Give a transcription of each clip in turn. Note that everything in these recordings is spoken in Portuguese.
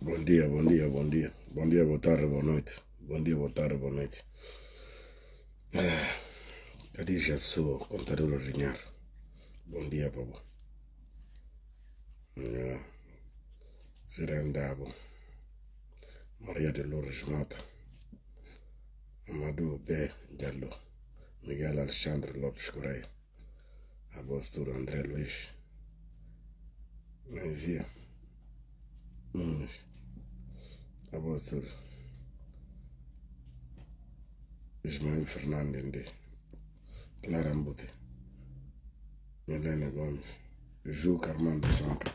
Bom dia, bom dia, bom dia. Bom dia, boa tarde, boa noite. Bom dia, boa tarde, boa noite. Ah, ali já sou contador ordinário. Bom dia, Será Ah, Serendabo. Maria de Lourdes Mata. Amadou B. Diallo. Miguel Alexandre Lopes Correia, Apóstolo André Luiz, Menzia Nunes, Apóstolo Ismael Fernandes de Clara Mbuti, Milene Gomes, Carmando Santa, Sanca,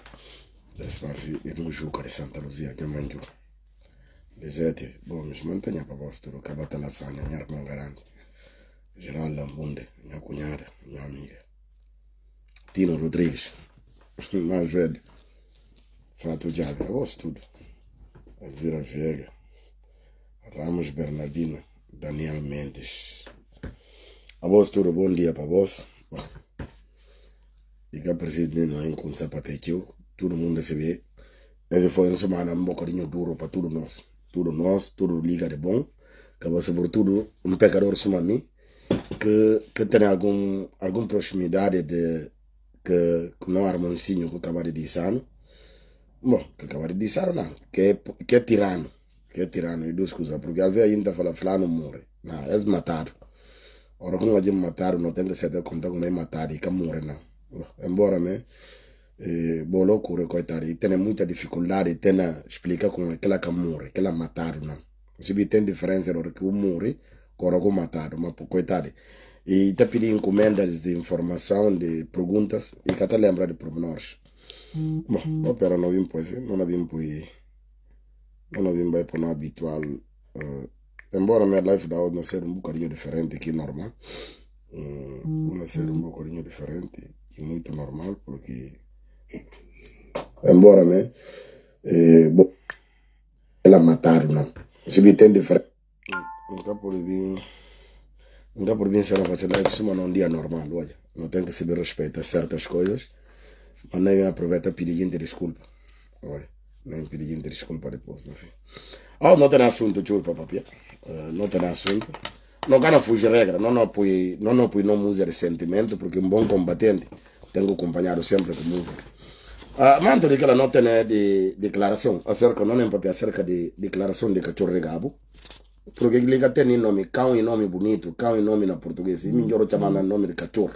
Desfarce Irmão Ju de Santa Luzia de Manju, Lejete Gomes, mantenha para a Apóstolo Cabata Lasanha, Garante. Geraldo Lambunda, minha cunhada, minha amiga. Tino Rodrigues, mais velho. Fato de Águia, tudo. Elvira Vega, Ramos Bernardino, Daniel Mendes. A vós tudo, bom dia para vós. E que presidente não encontra papel todo mundo se vê. Essa foi uma semana um bocadinho duro para tudo nós. Tudo nós, tudo liga de bom. Acabou sobretudo um pecador como a mim que, que tem algum, alguma proximidade de que, que não harmoncinho que acabaram de dizer. Bom, que acabaram de dizer, não. Que é, que é tirano. Que é tirano, e duas coisas, porque às vezes ainda fala, não morre. Não, é matado. Ora, como a gente matar, não tem que ser de conta como é matado e que morre, não. Embora, né? Eh, boa loucura, coitado. E tem muita dificuldade, tem a explicar como é que ela que morre, que ela matar não. Se tem diferença, que o morre, matado, mas coitado. E está pedindo encomendas de informação, de perguntas, e cá está lembra de pormenores. Bom, o uhum. pera não vim pois, não vim isso. não vim por não habitual. Uh, embora minha life da não ser um bocadinho diferente que normal, uh, nascer um bocadinho diferente que eh, uhum. muito normal, porque embora, né, eh, bom, ela matar, não. Né? Se me tem diferente. Não por vir. Não dá por vir ser a fazer live, mas num dia normal, olha. Não tem que saber respeitar certas coisas, mas nem aproveita pedindo desculpa. Olha, nem pedindo desculpa depois, não fim. Oh, não tem assunto, juro, papapia. Uh, eh, não tem assunto. Não quero fugir regra, não não pui, não não pui não usa sentimento, porque um bom combatente tem que acompanhar sempre com música. Uh, mas, Antônio, que ela não tenha de declaração acerca, não é papia, acerca de declaração de Cachorro Regabo porque liga até nem nome, cão e nome bonito, cão e nome na portuguesa, E melhor uhum. chamando o é nome de cachorro.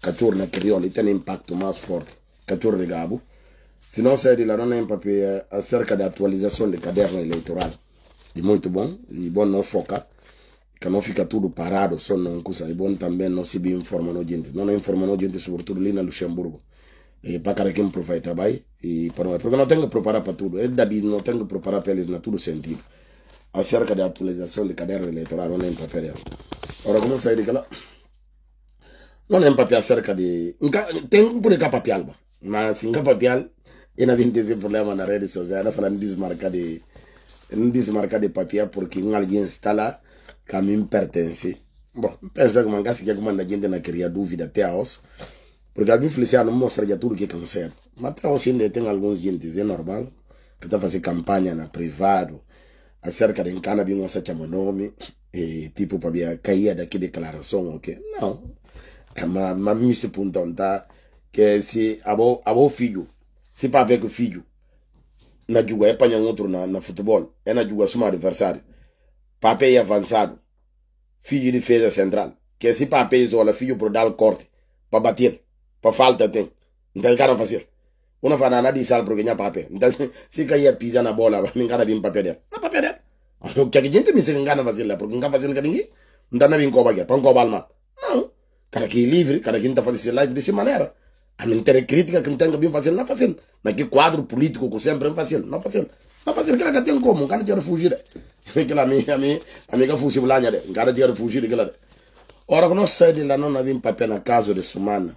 Cachorro na crioula, e tem impacto mais forte. Cachorro de gabo. Se não sair de lá, não é um papel é acerca da atualização do caderno eleitoral. E muito bom, e bom não focar que não fica tudo parado, só não custa. E bom também não se informa no gente. Não informa no gente, sobretudo ali na Luxemburgo. E para cada quem vai trabalho e para mais. Porque não tenho que preparar para tudo. é David, não tenho que preparar para eles na todo sentido acerca de atualização de caderno eleitoral, não lembro papel. Ora, como sair de lá? Não é em papel acerca de. Tem um pouco de papel, mas sem papel, eu não vim dizer problema na rede social, eu falando desmarcar de. Não desmarcar de papel porque alguém está lá que a mim pertence. Bom, pensa que mangasse que alguma gente não queria dúvida até a osso, porque a Bíblia não mostra de tudo que é cancela. Mas até a ainda tem alguns gente, é normal, que está fazendo campanha na privado acerca de cannabis não eh, se chama nome, e, tipo para cair daqui declaração ou que Não. É uma, uma missa tá? Que se abo avô filho, se para ver que o filho, na juga é apanha outro na, na futebol, é na juga somar adversário. Papel é avançado, filho de defesa central. Que se papel o filho para dar o corte, para bater, para falta tem. Então, cara, fazer unafana anati isalbrook enyapape sikaiya biza nabola minkana vimpapedela napapedela kyakichinti misikinkana vasini lapro kinkavasini kaningi mtana vinkoba kia pankoba alma não cara que livre cara que não está se esse de dessa maneira a mentira crítica que não tem que vir fazendo não fazendo naquele quadro político que sempre não fazendo não fazendo não fazendo aquela que tem como um cara tinha fugir aquela minha amiga amiga fugir lá né um cara tinha fugir aquela ora quando sai de lá não havia papel na casa de semana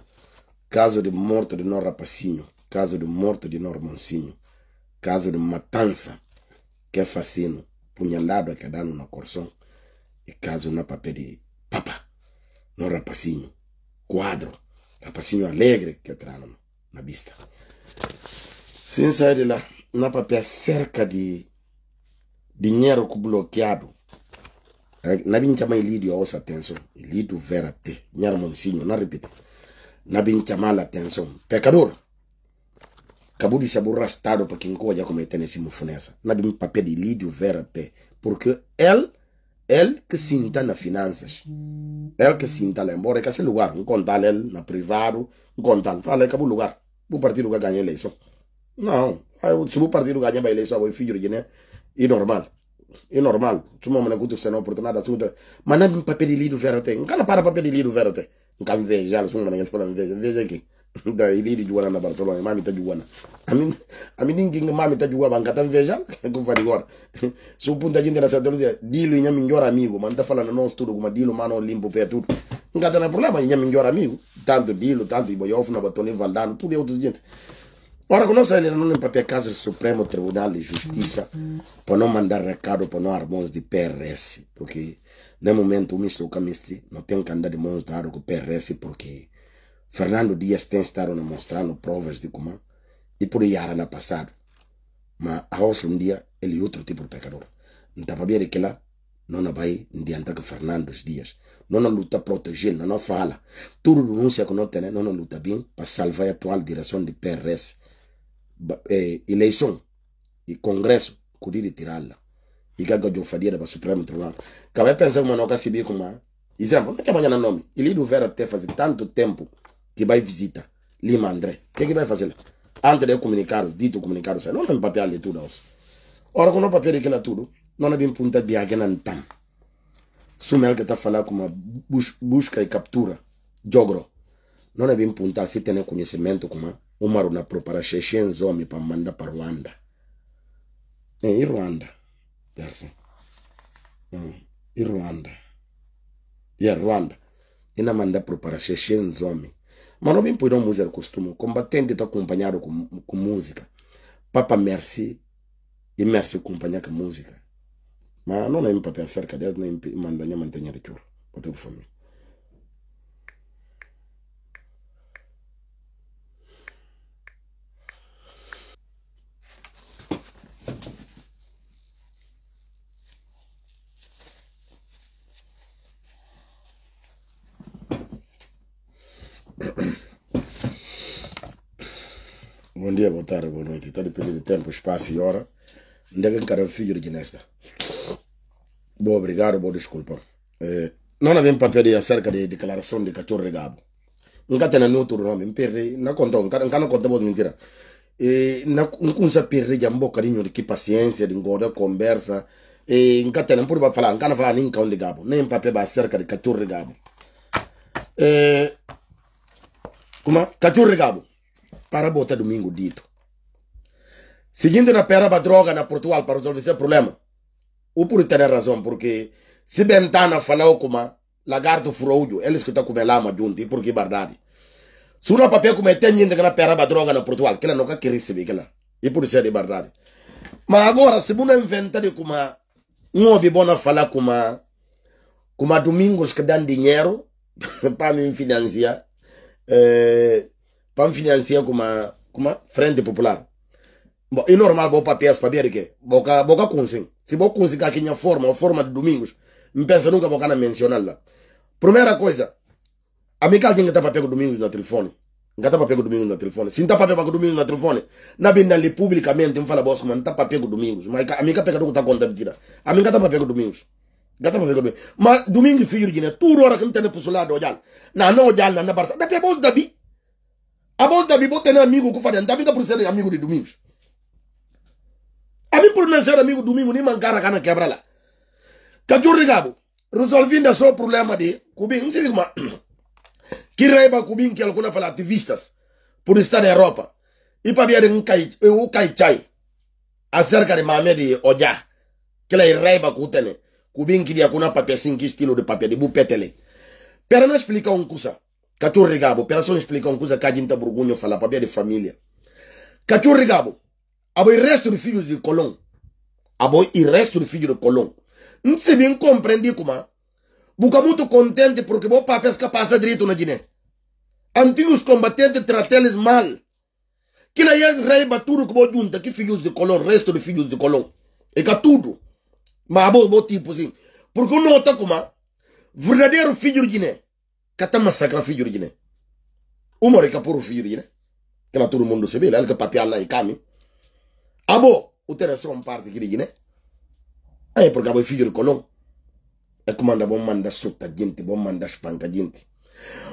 caso de morte de nosso rapacinho caso de morte de Normancinho, caso de matança, que é fascino, punhalado a cada ano no Corção, e caso na papel de papa, no rapacinho, quadro, rapacinho alegre que entraram na vista. Sem sair de lá, na papel cerca de dinheiro bloqueado, eh, na bin chama ilidio osa atenção, ver a te, nyar monsinho, na não na bin chama atenção, pecador, Kabudi se aborrastado para quem coia cometendo esse mufunessa. Lá um papel de Lídio verde, até. Porque ele, ele que sinta na nas finanças. Ele que sinta lá embora, é que esse lugar. Um contar ele na privado, um contar. Fala, é o lugar. O partido lugar ganhar eleição. Não. Se o partido ganha a eleição, o filho de né? É normal. É normal. Tu não me acusa se não oportunidade. Mas não um papel de Lídio verde. até. Não para papel de Lídio Vera até. Nunca me veja, não me veja aqui. da iliri juana na Barcelona mami ta juwana amin amin nginga mami ta juwana bankatan veja ku fari gora su punta gente na sa dolce dilo inya miglior amigo man ta fala non studio come dilo mano limpo per tutto ngata na problema inya miglior amigo tanto dilo tanto boyof na batone valdano tudo outros gente Ora conosco ele não limpa per casa il Supremo Tribunal de Justiça para non mandar recado para non armos di PRS porque nel momento o misto o camisti não tem que andar de mãos dadas com PRS porque Fernando Dias tem estado a mostrar provas de como e por aí era no passado. Mas a hoje um dia ele é outro tipo de pecador. Não está para ver que lá não vai adiantar que Fernando Dias. Não luta proteger, não fala. Tudo denúncia que não tem, não luta bem para salvar a atual direção de PRS. Eh, eleição e Congresso, curir tirá-la. E que a faria para o Supremo Tribunal. Acabei pensando, mano, que se como. Exemplo, não é que amanhã nome. Ele não vera até fazer tanto tempo que vai visitar Lima André. O que, é que vai fazer lá? Antes de eu comunicar, dito comunicar, você não tem papel de tudo. Ora, quando o papel de tudo, não é bem punta de alguém agenantam. Sumel que está falando com uma busca e captura, jogro. Não é bem punta se tem conhecimento como uma na prepara 600 homens para mandar para Ruanda. Em é, Ruanda, Gerson. Em Ruanda. E assim. é, Ruanda. E não manda preparar 600 homens mas não Mano o Puidão o costuma, combatente está acompanhado com, com música. Papa Merci e Merci acompanhar com música. Mas não é para pensar que Deus nem manda nem mantenha o churro. Para ter fome. que está dependendo de tempo, espaço e hora, onde é que encara filho de nesta. Bom, obrigado, boa eh, desculpa. É, não havia um papel acerca de declaração de cachorro regado. Nunca tenho nenhum outro nome, me perdi, não contou, nunca não contou de mentira. E eh, não consa perdi de um bocadinho de que paciência, de engorda, conversa. Eh, e nunca tem, não pode falar, nunca não falar nem com de gabo, nem papel acerca de cachorro regado. É, como? Cachorro regado. Para botar domingo dito. Seguindo na da droga na Portugal para resolver esse problema. O por ter razão, porque se Bentana falou como lagarto froujo, eles que estão com melama junto, e porque é verdade. Se o papel como tem gente que na da droga na Portugal, que ela nunca quer receber, que ela, e por isso é de verdade. Mas agora, se não inventar como um ouve bom falar como como domingos que dão dinheiro para me financiar, eh, para me financiar como, como Frente Popular. Bom, é normal vou para PS para ver que boca boca kunsin. Se vou kunsin que aqui forma, a forma de domingos, não pensa nunca boca na mencionar lá. Primeira coisa, a Mical tinha que estar para domingos na telefone. Gata para com domingos na telefone. Se não tá para pegar domingos na telefone, na bem ali publicamente, não fala boss, mas não tá para pegar domingos. Mas a Mical pega do tá conta mentira. A Mical tá para pegar domingos. Gata para com domingos. Mas domingo filho de né, tudo hora que não tem para o lado olhar. Na não olhar na na barça. Da pegou da bi. A boss da bi botou amigo que fazia, da bi tá por ser amigo de domingos. Emi por não ser amigo domingo nem mancara cana quebra lá. Cajurri gabo. Resolvindo só o problema de Cubim, não sei como. Que raiva Cubim que alguma fala ativistas por estar na Europa. E para ver um cai, o cai chai. Acerca de mamãe de Oja. Que lá raiva cutene. Cubim que dia kuna papel sim estilo de papel de bupetele. Pera não explica um coisa. Cajurri gabo. Pera só explica um coisa que burgunho fala papel de família. Cajurri gabo. abo il resto di figlio de colon abo il resto di figlio de colon não se bem compreendi como buca muito contente porque bo papéis que passa direito na Guiné antigos combatentes tratam mal que lá é rei baturu que bo junta que filhos de colon resto de filhos de colon e tipo, que tudo mas abo bo tipo assim porque não está como verdadeiro filho de Guiné que está massacra filho de Guiné o hora que puro filho de Guiné que lá todo mundo se vê lá que papel lá e caminho Abo, utere so parte kiri gine. Ay por cabo figure colon. E comanda bom manda sutta gente, bom manda spanca gente.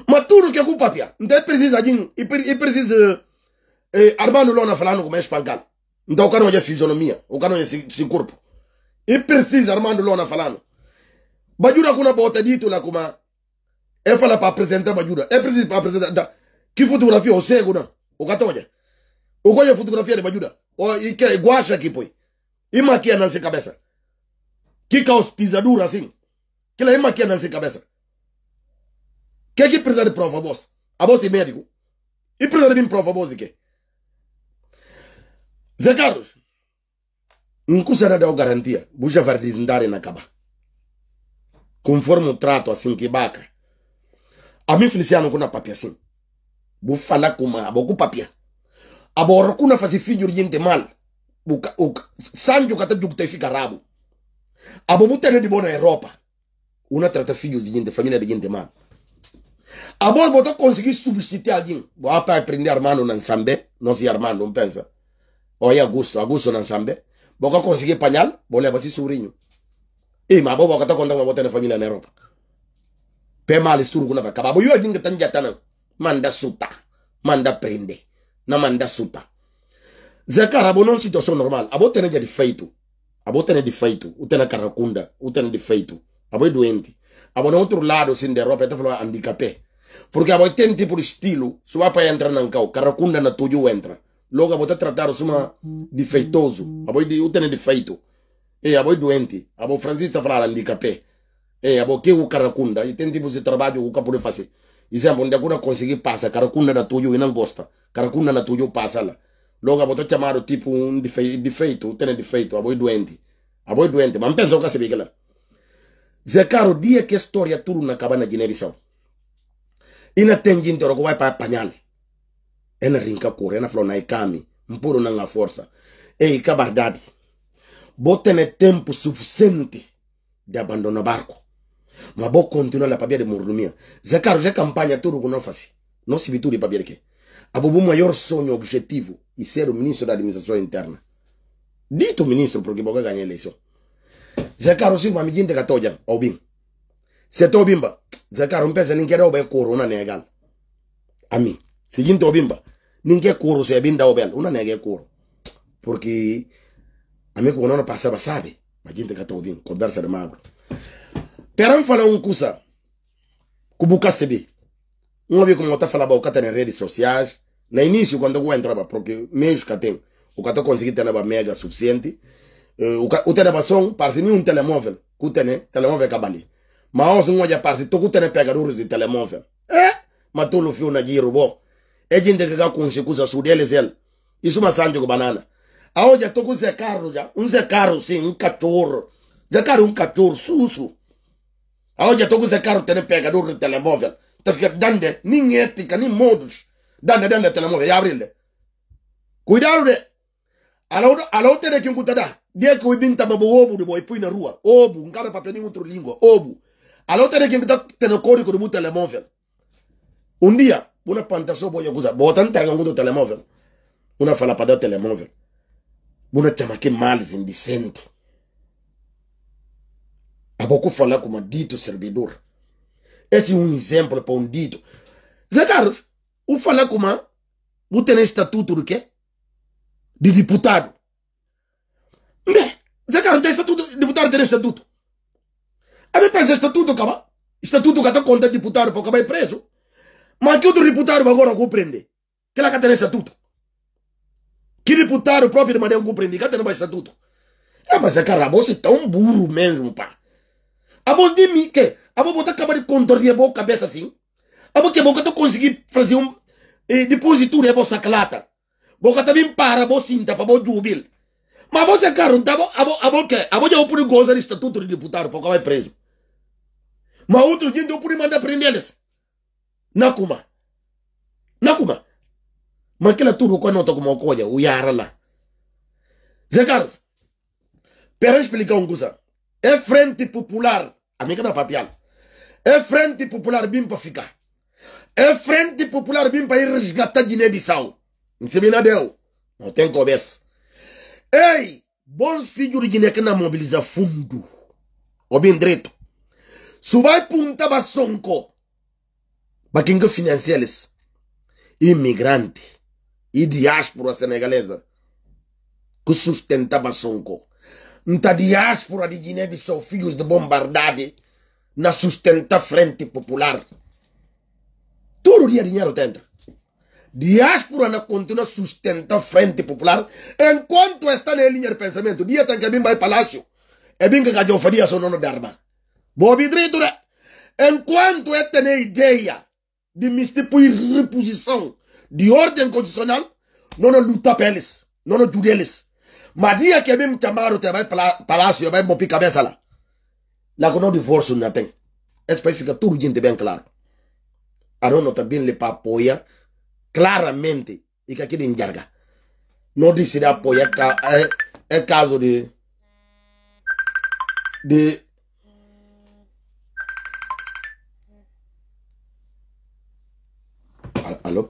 Ma tudo que culpa pia. precisa din, precisa eh, Armando Lona falando como espancado. Então o cara não é fisionomia, o cara não é esse corpo. E precisa Armando Lona falando. Bajura kuna bota dito lá como é fala para apresentar Bajura. É preciso para apresentar que fotografia o cego não. O catonha. O qual é a fotografia de Bajura? Guacha aqui, pô. E maquia é na sua cabeça. Que caos pisadura assim. Que lá e maquia é na sua cabeça. Que que precisa de prova, boss? A boss é médico. E precisa de prova, boss, que? Zé Carlos. Nkusana deu garantia. Buja verdizindare na caba. Conforme o trato assim que baca. A mim, Feliciano, com a papia assim. Vou falar com uma, vou com papia. abora kuna fasi fijur yinte mal buka uk sanju kata jukta fi karabu abo mutene di bona europa una trata fijur yinte famina di yinte mal abo bota consegui substituir alguém bo apa aprender armando na sambe não se armando não pensa oi oh, e agosto agosto na sambe boka consegui panhal bole basi sobrinho e ma bo boka ta conta bota na família na europa pe mal esturu kuna vakaba bo yo jinga tanja manda suta manda prende Tipo na manda suta ze a abo non situation normal abo tene dia defeito abo tene defeito o tene eh, caracunda eh, o tene defeito abo é doente abo no outro lado sim da Europa até falou handicapé porque abo tem tipo de estilo Sua vai para entrar na cau caracunda na tudo entra logo abo tá tratado suma defeitoso abo de o tene defeito e abo é doente abo Francisco tá falando handicapé e abo que o caracunda e tem tipo de trabalho o capo fazer isambo ndakuna conseguir pasa karakuna na tuyo inangosta karakuna na tuyo pasa la logo aboto chamado tipo um defe, defeito tene defeito aboi doente aboi doente mas pensou que se bigela Zé Caro dia que história tudo na cabana de Guiné-Bissau ina tengi ntoro ko vai pa panhal ena rinka kore ena flona ikami mpuro na nga força e ikabardade botene tempo suficiente de abandonar barco ma bo continue la papier de mordumia zakar je campagne turu kuna fasi non si no sibituli papier ke abobu maior sonho objetivo e ser o ministro da administração interna dito ministro porque boga ganha zakar zekaro siku mamijinte katoja obin seto zakar on mpesa ninkere obe corona negal ami sijinte obimba ninke koro se binda obel una nege kuro porque amigo não passava sabe majinte katobin conversa de magro pɛrɛn fana un kusa kubuka sebe n bi kuma fala ba o na tɛnɛ rede social na inisi quando eu entrava porque meios que tem o que tena ba mega suficiente o que ba son só ni un telemovel kutene telemovel kabali tenho telemóvel cabali mas hoje não é parece tu que tenho pegadores de telemóvel é mas tu não fio na giro bom é gente que já conseguiu sua deles ele isso mas banana aoja to kuse que zé carro já um zé carro sim um cachorro zé carro um cachorro suso aoja toguse carro, tene pega do dur telemovel tafika dande ni ngetika ni modus dande dande telemovel yabrile kuidaro de alaudo Dia que o wibinta babo obu de boy na rua obu um cara ngara papeni outro língua obu Alô, alautene kinkutada tene kori código do telemóvel. Um dia una pantaso boya kuza botan tarangudo telemovel una falapada telemovel una chamake males indecente Há pouco falar como dito servidor. Esse é um exemplo para um dito. Zé Carlos, o falar como o tem estatuto do quê? De deputado. Bem, Zé Carlos tem estatuto, deputado tem estatuto. A mim pensa estatuto, acaba. Estatuto que está contra é deputado para acabar preso. Mas que outro deputado agora compreende? Que lá que tem estatuto. Que deputado próprio de maneira compreende? Que tem mais estatuto. É, mas é cara, você é tão burro mesmo, pá. Abo de mim, que? Abo botar acabar de contornar a boa cabeça assim? Abo que boca tô conseguir fazer um eh, depositura boa saclata? Boca vim para, boa cinta, para boa jubil. Mas você, caro, tá bom, abo, abo que? Abo já por gozar de estatuto de deputado, porque vai preso. Mas outro dia eu por mandar prender eles. Nakuma. Nakuma. Mas aquela turma com a nota como colha, o Yara lá. Zé Carlos, pera explicar um coisa. É Frente Popular americana papial é frente popular bim para ficar é frente popular bim para ir resgatar Guiné-Bissau não se nada deu não tem conversa ei bom filho de Guiné que não mobiliza fundo o bem direito subai punta que baquinga financeiros imigrante e diáspora senegalesa que sustentava Sonko nta diáspora de Guiné-Bissau, filhos de bombardade, na sustenta frente popular. Todo dia dinheiro entra. Diáspora na continua sustenta frente popular, enquanto está na linha de pensamento. Dia tem que vir para o palácio. É bem que a é o nono de arma. Bobi Drito, né? Enquanto é ter a ideia de mistipuir reposição de ordem constitucional, não luta peles, não judeles. Madia que même tamaro te vai palácio, vai mopi cabeça lá. Lá que no divórcio não tem. Esse país fica tudo gente bem claro. A não bien le apoia claramente y que aquí jarga. Não eh, No eh, de apoiar é, é caso de de Aló.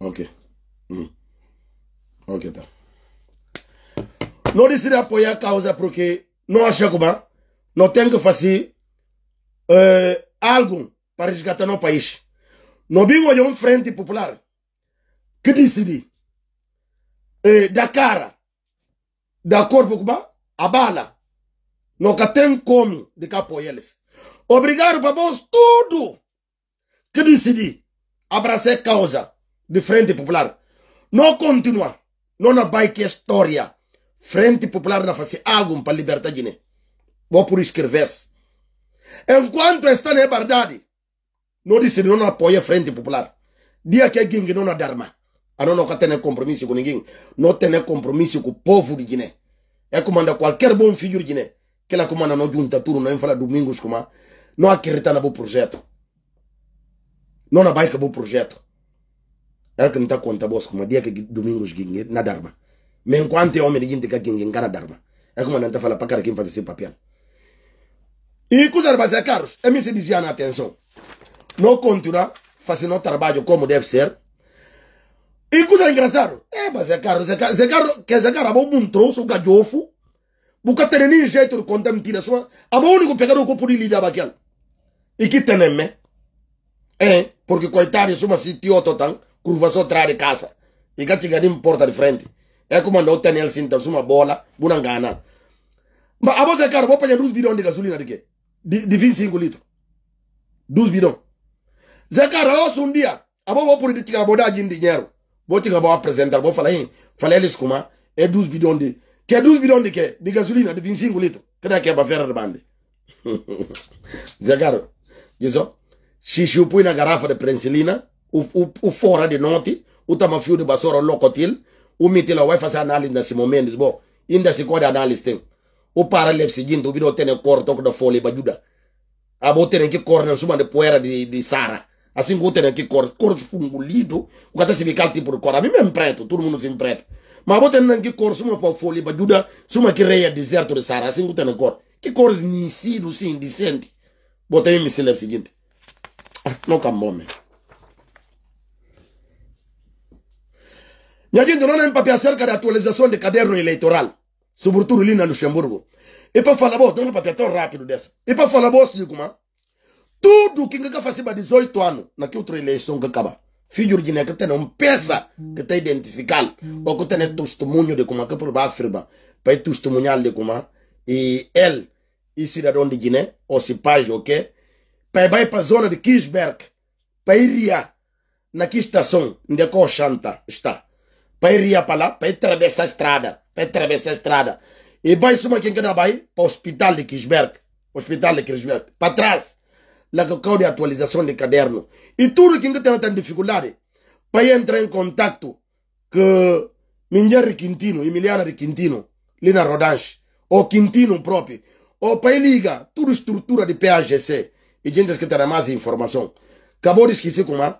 ok. Ok, tá. Não decidi apoiar a causa porque não acha que não tem que fazer uh, algo para resgatar no país. Não vimos um frente popular que decidi uh, eh, da cara, da corpo a bala. Não tem como de que apoiar eles. Obrigado para todos tudo que decidir abraçar a causa de frente popular. Não continua non abai que história Frente Popular na fazer algo para a liberdade Vou por escrever. Enquanto está na verdade, não disse não apoia a Frente Popular. Dia que Ging não adarma. A não nunca tem compromisso com ninguém. Não tem compromisso com o povo de Guiné. É comanda qualquer bom filho de Guiné. Que ela comanda não junta tudo, não fala domingos como não acredita no projeto. Não abai que o projeto ela tem muita conta boa como dia que domingos ginge na darba Me enquanto é homem de gente que ginge na darba eh, é como não tá fala para cara quem faz esse papel e com os arbazé caros? é me se dizia na atenção não continua fazendo trabalho como deve ser e coisa engraçada é mas é carro é caro. é carro que é carro bom um troço gajofo buka tene ni jeito de conta mentira sua aba único pecado que por ilha daquela e que tenemme é eh, porque coitado suma sitio total kurva so trare kasa ikachiga ni porta de frente ekumanda utani elsinta suma bola buna ngana ba abose kar bo panya 12 bidon de gasolina dike di di 25 litro 12 bidon zekara o sundia abo bo politique abo da jindi nyero bo tiga bo presenter bo falahin falelis kuma e 12 bidon de ke 12 bidon de ke di gasolina di 25 litro kada ke ba ferra bande zekara gizo shishupu ina garafa de prensilina u fora di noti utama fiude basoro lokotil umitila wai fasa analis na simomenis bo inda si sikode analis ting u para paralepsi jinta ubido tene kor tok da fole bajuda abo tene ki kor nan suma de puera di, di sara assim que tem aqui cor cor fungulido o que está se bical tipo cor a mim me empreto todo mundo se empreto mas vou ter aqui cor suma para folha para ajuda suma que reia deserto de Sara assim que tem cor que cor nicido sim indecente vou ter me se seguinte não camou Nyagi donona mpa pia cerca de atualização de caderno eleitoral, sobretudo ali na Luxemburgo. E para falar bom, dona papel tão rápido dessa. E para falar bom, digo, mas tudo que ngaka fazia 18 anos, Na outra eleição que acaba. Filho de que tem um peso, que tem identificar, ou que tem testemunho de como que por afirma, para testemunhar de como e ele e cidadão de Guiné, ou se paz, ok? Para ir para a zona de Kisberg, para iria na que estação onde o Xanta está para ir para lá, para atravessar a estrada, para atravessar a estrada. E vai suma quem que vai para o hospital de Kirchberg, hospital de Kirchberg, para trás, lá que caude atualização de caderno. E tudo quem que tem dificuldade, para entrar em contato com Minheri Quintino, Emiliana de Quintino, Lina Rodanche, ou Quintino próprio, ou para liga, tudo estrutura de PAGC, e gente que tem mais informação. Acabou de esquecer como é?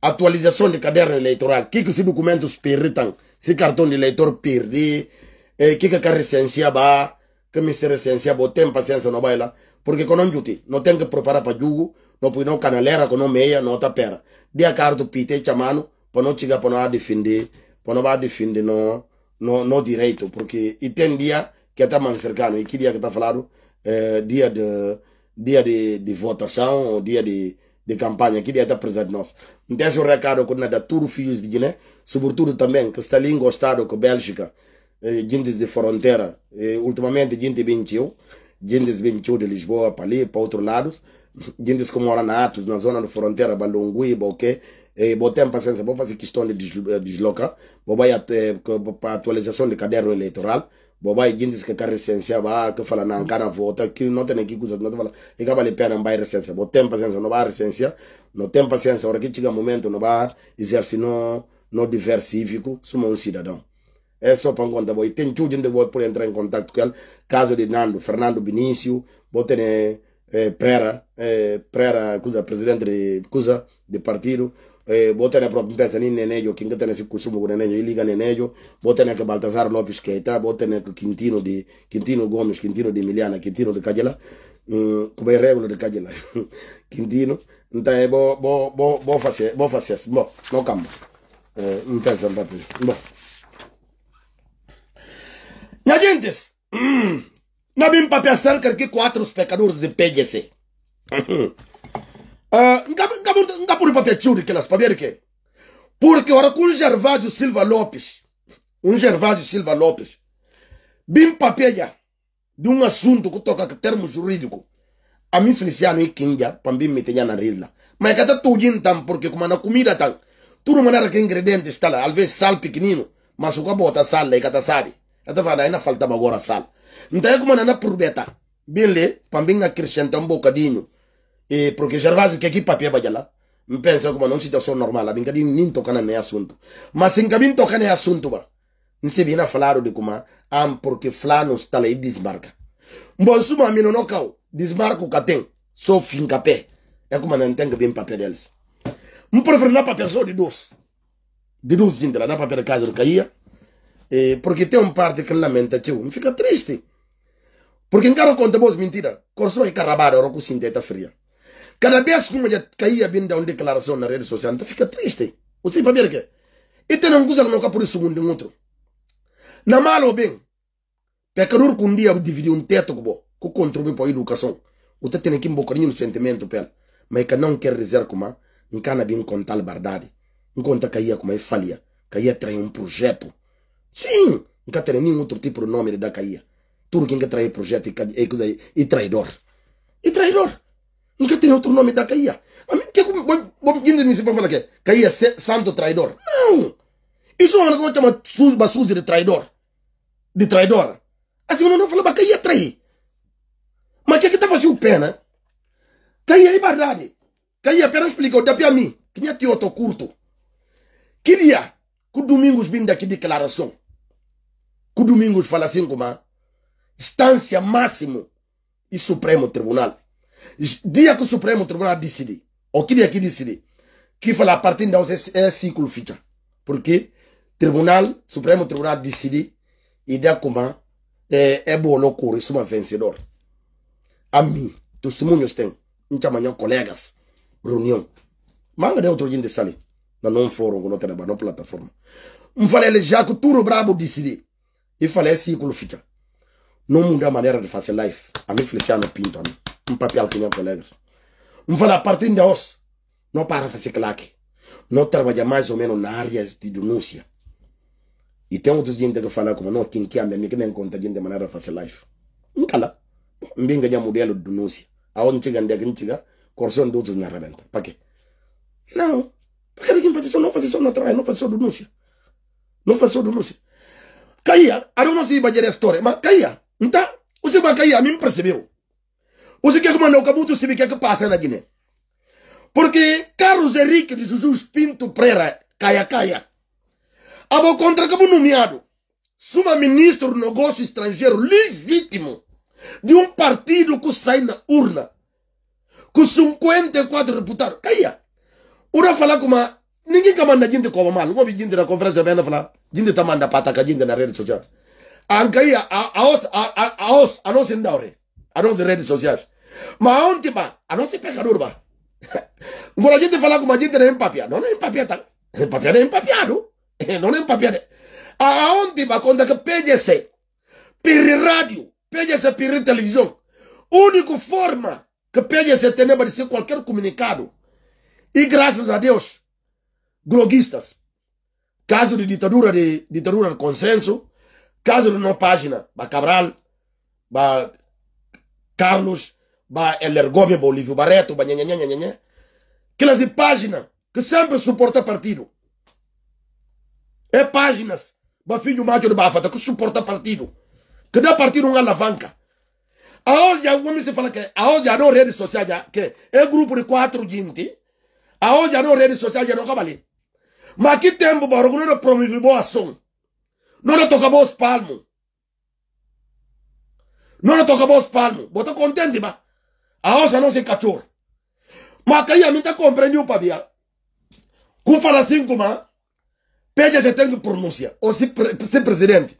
atualização de caderno eleitoral, o que, que os documentos perritam, se cartão de eleitor perdi, o eh, que, que a recência vai, que me se recência vai, tem paciência não vai lá, porque quando não jute, não tem que preparar para jugo, não põe não canalera, quando não meia, não tá pera. De a carta pite chamano, para não chegar para não defender, para não defender no, no, no direito, porque e tem dia que está mais cercano, e que dia que está falando, eh, dia de dia de, de votação, dia de de campanha que está presente de nós. Desse o recado que nada tudo fios de Guiné, sobretudo também que está língua estado com Bélgica, eh, gente de fronteira, eh, ultimamente gente venceu, gente venceu de Lisboa para ali, para outros lados, gente que mora na Atos, na zona da fronteira, para Longui, para o quê, eh, vou ter paciência, vou fazer questão de eh, deslocar, vou para a atualização de caderno eleitoral, boba ikindzi ka recensia va que fala na nkana vota ki no tena ki kuza no fala e ka vale pena ba recensia bo tempa senso no ba recensia no tempa senso ora que chega momento no ba exerce no no diversifico sumo un cidadão é só para conta boy tem tudo gente boa por entrar em contato com ele caso de Nando Fernando Benício vou ter eh, Prera eh, Prera coisa presidente de coisa de partido eh, vos tenés en ellos, quien que tenés con ellos, y liga en ellos, vos tener que Baltasar López Keita, vos tener que Quintino de Quintino Gómez, Quintino de Emiliana, Quintino de Cayela, um, de Cayela, Quintino, entonces bo, bo, bo no eh, mm, papel, bo. que cuatro pecadores de PGC. nga por bater de que elas para ver que porque ora com Gervásio Silva Lopes um Gervásio Silva Lopes bem papelha de um assunto que toca termo jurídico a mim Feliciano e Kinja para mim me tenha na rila mas cada tudinho tam porque como na comida tam tudo maneira que ingredientes está lá sal pequenino mas o que bota sal e cada sabe até vai ainda faltava agora sal então é como na na purbeta bem lê para mim acrescentar um bocadinho e porque Gervásio que aqui papia me pensa como não situação normal bem que nem toca nem assunto mas sem cabin toca nem assunto ba não se vinha falar de como am porque flano está lá e desmarca bom suma mino não cau desmarca o que tem só finca capé é como não tem que bem papel deles não prefiro na papel só de dois de dois dintra na papel de casa do caía e porque tem um parte que lamenta que me fica triste porque em conta boas mentiras, corso e carabada, roco sinteta tá fria. Cada vez que uma já caía vindo uma declaração na rede social, então fica triste. Você sabe ver que? E tem um coisa que não por isso um de outro. Na mal ou bem, pecador que um dia dividiu um teto que contribui para a educação. O tem que um bocadinho de sentimento pela. Mas é que não quer dizer como, não é, cana bem contar a verdade. Não conta caía como é, é falha, caía trai um projeto. Sim, nunca tem nenhum outro tipo de nome da caía. Tudo quem que trair projeto é, é, e traidor. E traidor nunca tem outro nome da Caia. A mim, que bom guinda me para fala que Caia é santo traidor. Não! Isso é uma coisa que chama Basuzi de traidor. De traidor. Assim, não falo para Caia trair. Mas que que está fazendo pena? Caia é verdade. Caia, pera, explica, dá para mim. Que tinha tioto curto. Queria que o Domingos vindo aqui declaração. Que o Domingos fala assim como a ah, instância máximo e Supremo Tribunal dia que o Supremo Tribunal decide, ou que dia que decide, que fala a partir de onde é ciclo fica. Porque Tribunal, Supremo Tribunal decide, e dá como é, é bom não correr é uma vencedor. A mim, testemunhos tem, não chamam colegas, reunião. Manga de outro dia de salir, na não fórum, não trabalho, não plataforma. Eu falei, já que tudo brabo decide, e falei é ciclo fica. Não muda a maneira de fazer live. A mim, Feliciano Pinto, a mim um papel que não colegas. um fala a partir da os. Não para fazer claque. Não trabalha mais ou menos na área de denúncia. E tem outros gente que fala como, não, quem quer me que nem conta gente de maneira fazer life Não cala. Bem ganhar modelo de denúncia. Aonde chega, onde é que chega, corção de outros na rebenta. Para quê? Não. Para que faz isso não faz isso não trabalha não faz isso denúncia. Não faz isso denúncia. Caía, a denúncia ia vai gerar história, mas caía. Então, você vai cair, a mim percebeu que é que mandou Cabuto Sibi, quer que passa na Guiné? Porque Carlos Henrique de Jesus Pinto Pereira, caia, caia. Abo contra Cabo nomeado. Suma ministro do negócio estrangeiro legítimo de um partido que sai na urna. Com 54 deputados. Caia. ora falar com uma ninguém que manda gente como mal. Como gente na conferência bem falar, gente tá para pataca gente na rede social. Ancaia, a os a os a nossa indaure as nossas redes sociais. Mas ontem, bah, a nossa pecador, bah. Quando a gente fala como a gente não é empapiado, não é empapiado, empapiado é empapiado, não é empapiado. Aonde, bah, quando é que PGC, Pirri Rádio, PGC Pirri Televisão, única forma que PGC tem para ser qualquer comunicado, e graças a Deus, gloguistas, caso de ditadura de ditadura de consenso, caso de uma página, ba Cabral, ba Carlos, ba Elergobe, ba Olívio Barreto, ba nhanhanhanhanhanhã. Aquelas páginas que sempre suporta partido. É páginas, ba filho Mário de Bafata, que suporta partido. Que dá partido uma alavanca. Aonde alguém se fala que aonde não redes sociais que é grupo de quatro gente, aonde não redes sociais não cabale. Mas que tempo barulho não promoveu ação. Não tocamos palmo não não é nono tokabos palme bota contente ba aosa não se cachor maka ya minta tá comprendi fala bia kufala sinkuma peja se tem que pronunciar ou se, pre, se presidente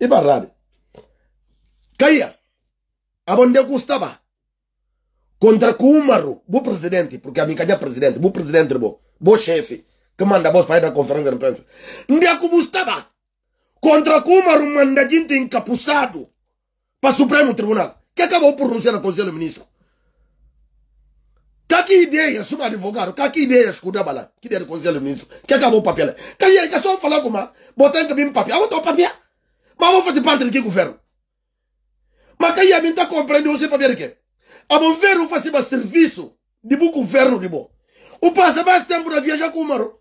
e barrado. caia abonde custaba contra Kumaru, bu presidente, porque a minha é presidente, bu presidente, bo, bo chefe, que manda boss para ir na conferência de imprensa. Ndia como estava contra Kumaru, manda gente encapuçado para o Supremo Tribunal, que acabou por renunciar ao Conselho do Ministro. Que ideia, sou advogado, que ideia, escuta lá, que ideia do Conselho do Ministro, que acabou o papel. Que é que só falar com ah, uma, botando também o papel, eu vou papel, mas vou fazer parte do que governo. Mas que aí, a gente compreende você papel que a o fazer faz serviço de bom governo de bom. O passa mais tempo na viajar com o Maro.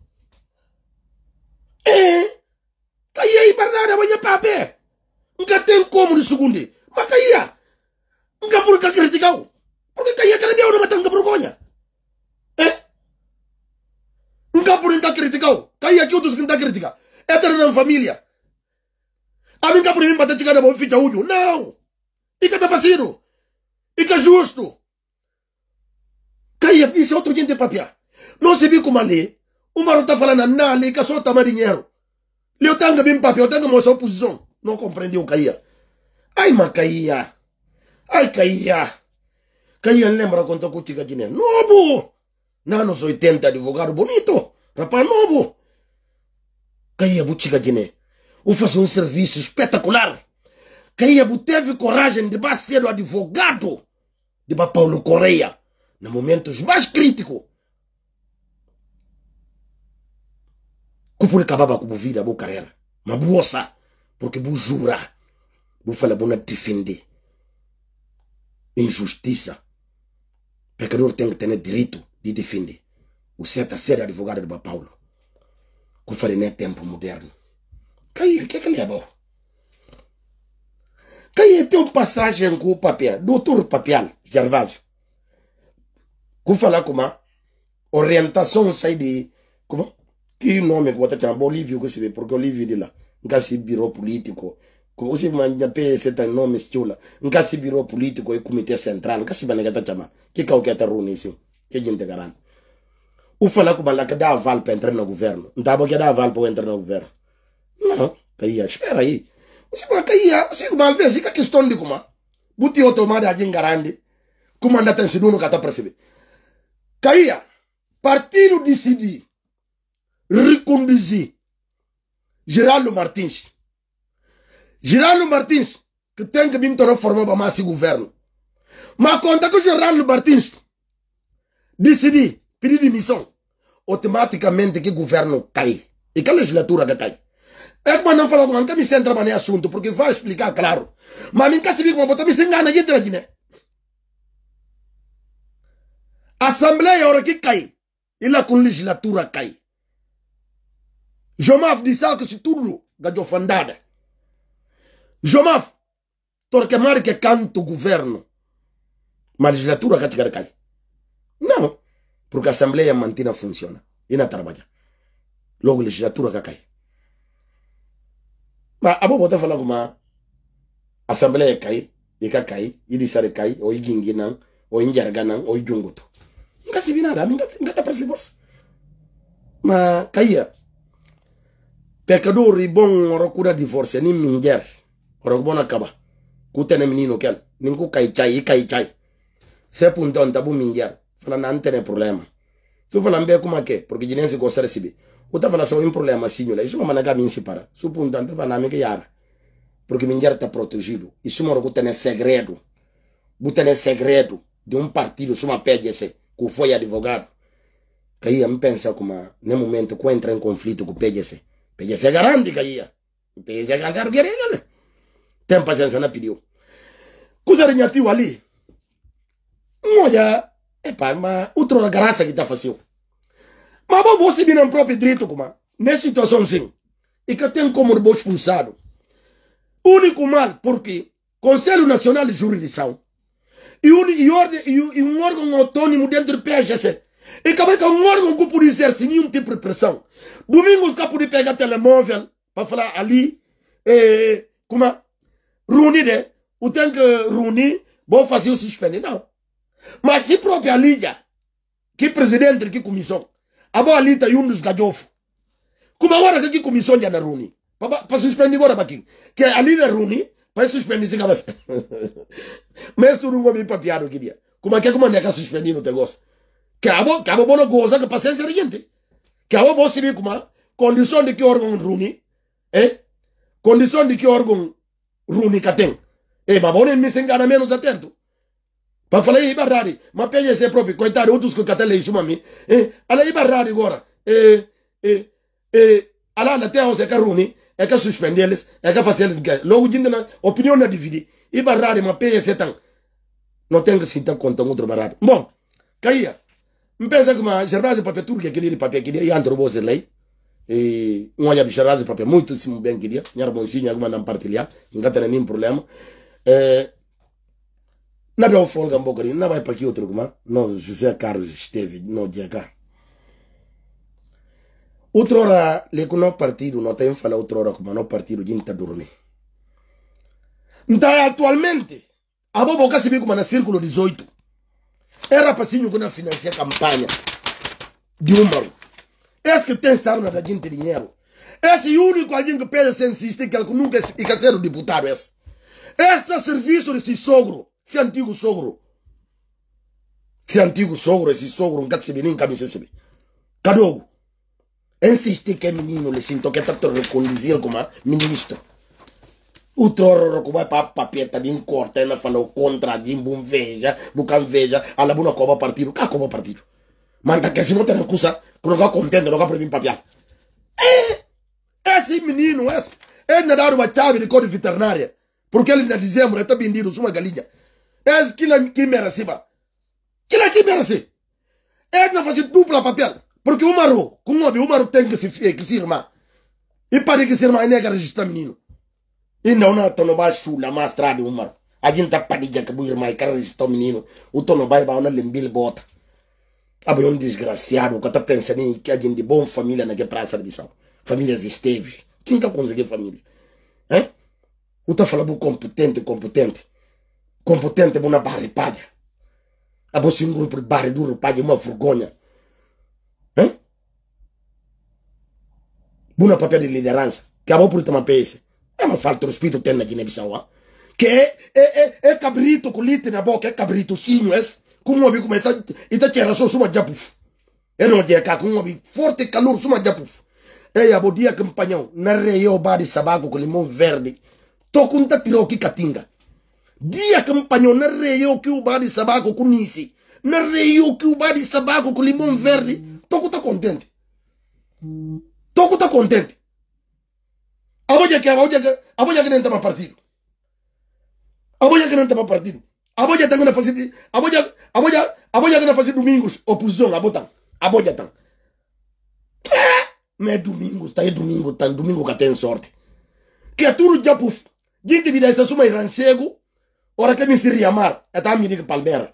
É, que aí, Bernardo, amanhã papel, nunca tem como de segundo. Makaia. Nga puro ka kritikau. Porque kaya ka na biya na matanggap ro konya. Eh? Nga puro nga kritikau. Kaya ki utos nga kritika. Eta eh, na ng familia. Amin ka puro mimba ta chika na bom ficha uyo. Não. Ika tafasiro. Ika justo. Kaya pisha outro gente papia. Não se viu como ali. O Maro falando na ali, que só tama dinheiro. Leu tanga bem papel, tanga moça oposição. Não compreendeu, Caia ai caía. ai caía. Caía, lembra quando eu cuti gatine novo na nos 80 advogado bonito rapaz novo caia buti gatine o faz um serviço espetacular caia teve coragem de ser o advogado de Paulo Correia nos momentos mais críticos kupuri kababa kubuvira bu carreira mabuosa porque bu jura bufala buna défendre injustiça pecador parce que le droit e de défendre. o certo a ser de Paulo que falei temps tempo moderno cai que que passagem com o papel doutor papel Gervásio que como orientação sai de como que nome que eu vou te Bolívia que se vê porque Bolívia de lá nunca se usimanja pe seta nomi nkasi biro politiko i central nkasi chama kikauketa runi isi ufala kubala kada aval pa entrer no governo ntabo kada aval pa entrer no governo não paia espera aí usima kaia usiku malveji ka kistondi kuma buti otomada ajingarandi kuma ndatensiduno kata percebe kaia partido decidi rikundizi Geraldo Martins Geraldo Martins, que tem que vir tornar formar para mais governo. Mas conta que o Geraldo Martins decidi pedir demissão, automaticamente que governo cai. E que a legislatura que cai. É que não falo com a me centra no assunto, porque vai explicar, claro. Mas me quer saber como botar me se engana, gente, aqui, né? Assembleia, hora que cai. E lá com legislatura cai. Jomav disse algo se tudo, gadofandada. Jomafu torkemarke kantu guverno magislatura katikati kai não porque a mantina funciona ina trabalha logo legislatura kakai ma abo bota fala kuma assembleia kai ika kai idisare kai o igingi nan o injarga nan o ijunguto ngasi binada ngata ngata presibos ma kaya pecadori bon rokura divorce ni mingeri orokubona kaba kutene minino ken ninku kaichai ikaichai sepunton tabu minjar fala nantene problema su fala mbe kuma ke porque jinensi gosare sibi uta fala so in problema signula isuma manaka minsi para su puntan ta fala mike yara porque minjar tá protegido isuma roku tene segredo butene segredo de um partido suma pegese ku foi advogado caía me pensa como no momento que entra em conflito com o PGC PGC é garante caía o PGC é garante querendo tem paciência, na pediu. Coisa tio ali. Moja, epa, mas outra graça que tá fazendo. Mas bom, você vira um próprio direito, como Nessa situação, sim. E que tem como robô expulsado. Único mal, porque Conselho Nacional de Jurisdição e um, e, e, um órgão autônomo dentro do PSGC. E também que um órgão que pode ser sem nenhum tipo de pressão. Domingos que pode pegar telemóvel para falar ali, como Runi de, utenge Runi, bom fasi o suspender. Não. Mas si propia Lídia, que presidente que comissão, a boa Lita e um dos gadiofu, como agora que comissão de Ana Runi, para suspender agora para aqui, que a Runi, para suspender se cabeça. Mas tu não vai me papiar o que dia. Como no negócio? Que a boa, que a boa goza, que paciência da gente. Que a boa você vê como condição de que órgão Runi, eh? Condição de que órgão runica tem. E babone me sem cara menos atento. Para falar aí barrari, mas pega esse coitado outros que catele isso mami. e ala aí agora. e e eh, ala na terra você caruni, é que suspender eles, é que fazer eles logo dinda na opinião na dividi. E barrari, mas pega esse Não tem que se ter conta outro barrari. Bom, caía. Me pensa que uma jornada de papel turca que ele papel que ele ia antropose lei e um olha bicharazi papel é muito se bem queria nhar bonsinho alguma não partilhar nunca tem nenhum problema é, na bem é folga um pouco não vai para aqui outro como é? não José Carlos esteve no dia cá outrora leco não partido não tem falar outrora como não partido de não dormir então atualmente a boca se viu como na círculo 18 era para na financiar campanha de um maluco esse que tem estado na gente de dinheiro. Esse único alguém que pede sem insistir que ele nunca e quer é ser o deputado esse. Esse é serviço desse sogro, esse antigo sogro. Esse antigo sogro, esse sogro, nunca se menino camisa se Cadê o? É Insiste que é menino, lhe sinto que é está a reconduzir como ministro. O trorro que vai para a papeta de corte, ele falou contra a Jimbo Veja, Bucan Veja, a Labuna Coba Partido. Cá ah, Coba Partido manda que se não Mantacasimoto era cusa, colocar contente, colocar para mim papel. Esse eh, menino, esse, ele não dá uma chave de código veterinária, porque ele na dezembro está vendido uma galinha. Esse que que merece, que lá que merece. Ele não faz dupla papel, porque o Maru, com o homem, o Maru tem que se que se irmã. E para que se irmã nega registrar menino. E não, não, tô no baixo, na mastrada, o Maru. A gente está panidia que o irmã, cara, registrar menino. O tô no baixo, na lembil bota abriu ah, é um desgraciado tá que está pensando que a gente bom família naquela praça de Bissau. Famílias esteve. Quem está conseguindo família? Hein? O está falando competente, competente. Competente é uma barripada. A ah, você um grupo de barre duro, paga uma vergonha. Hein? Buna papel de liderança. Que a é boa por tomar peça. É uma falta de respeito tem na Guiné-Bissau. Que é, é, é, é cabrito com na boca, é sim, é... kungo bi kuma ita ita chera so suma japuf eno je ka kungo bi forte calor suma japuf e ya bodia kampanyo na reyo badi sabago ko limon verde to kunta tiroki katinga dia kampanyo na reyo ki ubadi sabago kunisi na reyo ki ubadi sabago ko limon verde to kuta contente to kuta contente aboja ke aboja ke aboja ke nenta ma partido aboja ke nenta ma partido aboja tengo nafasi aboja aboja aboja fasi domingos opposition abotan aboja tan me domingo ta e domingo tan domingo ka ten sorte ke turu japuf jinti bida esta suma iransego ora ke misiri eta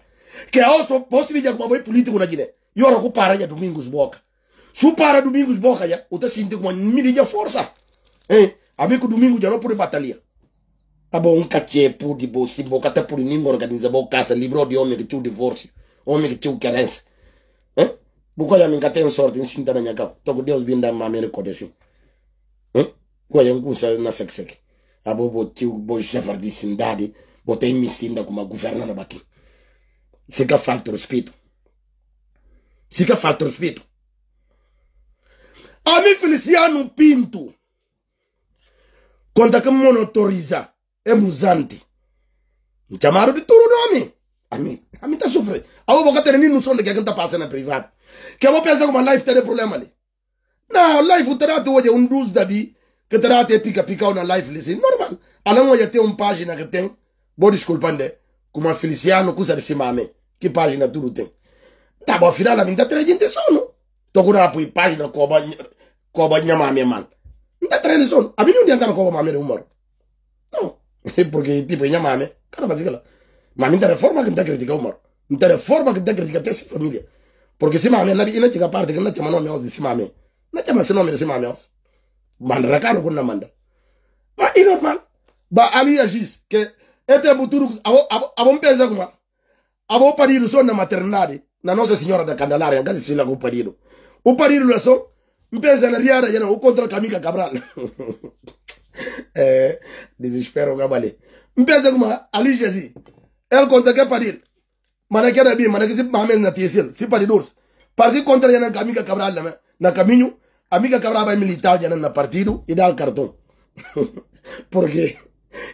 ke oso politiko na jine ku para domingos boka su para domingos boka ya uta sinti kuma forsa eh abiku domingo pure abo nkache pour di bosi bo kata pour ni ngorganiza bo kasa libro di homem que tu divórcio homem que tu querência hein buko ya minkate sorte sinta na minha nyaka togo deus binda mamere kodesi hein eh? ko ya ngusa na seksek abo bo tu bo chefer di sindadi bo tem mistinda kuma governana baki sika falta respeito sika falta respeito Ami Feliciano Pinto, conta que me monotoriza emuzanti mchamaro di turu no ami ami ami ta sufre awo boka tere ni nuson de kegen ta na privado que bo pensa como life tere problema ali na life utera tu hoje um dus dabi que terá é pica pica na life lisi normal além hoje tem um página que tem vou desculpando como a Feliciano cusa de cima ame que página tudo tem tá bom afinal a minha tá tere gente sono tô com a página coba coba nyama ame man não tá tere sono a mim não tem cara coba mame humor Porque, tipo, ella mame. Cara, dígala. Mami, te reforma que te critica humor Omar. Te reforma que te ha criticado, essa família. Porque si mame, ela ina chega parte que ela chama nome aos, se mame. Ela chama seu me se mame aos. Manda, con quando manda. Mas é normal. Ba ali agis que este futuro abo abo pensa como a parir son la na maternidade na Nossa Senhora da Candelária, que se lá com o parido. O parido lá só pensa na riada já no o contra Camila Cabral. é, desespero o gabali. Mpesa kuma alije El conta que é paril. Mana que rabi, mana que se mames na tiesil, si paridurs. Parsi contra yana amiga cabral na, na caminho, amiga cabral vai militar yana na partido e dá o cartão. Porque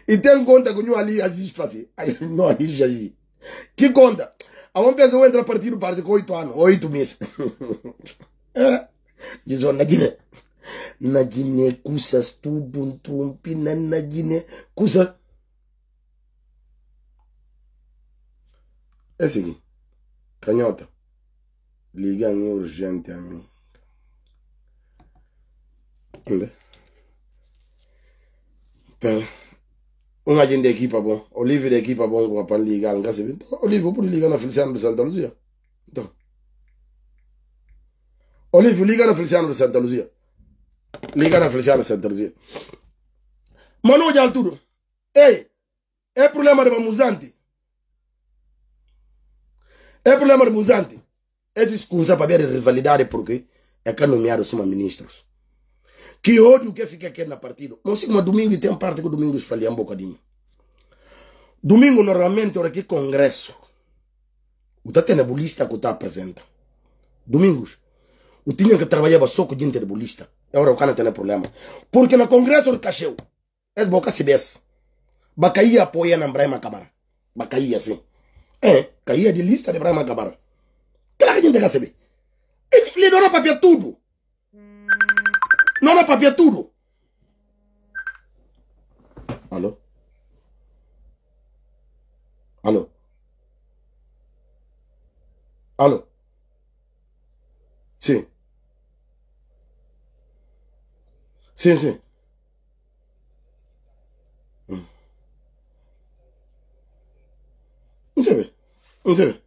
e tem conta com o ali existe fazer. Não ali assim. Que conta? A uma pessoa entra partido parte com oito anos, oito meses. É. Diz na Guiné. na jine kusa bon na na jine kusa ki, kanyota liga ni urgente ami a pele ekipa bon olive de ekipa bon kungapan liga ngasibi olive liga na feliciano de santa luzia olive liga na feliciano de santa luzia ligana feliciana c'est interdit manu jalturu ei e problema de mamuzanti e problema de muzanti esses cunza para haver rivalidade porque é que nomearam suma ministros que ódio que fica aqui na partido não sei como domingo tem parte que domingo falha um bocadinho domingo normalmente hora que congresso o tá bolista que tá apresenta domingos o tinha que trabalhava só com gente de bolista eu não tenho problema. Porque no Congresso do Cacheu, é boca se desce. Bacaia apoia na Braima Cabara. Bacaia, sim. É, eh, caía de lista de Braima Cabara. Claro que a gente tem saber. Ele não dá tudo. Não dá tudo. Alô? Alô? Alô? Sim. 先生，嗯，你准备？你准备？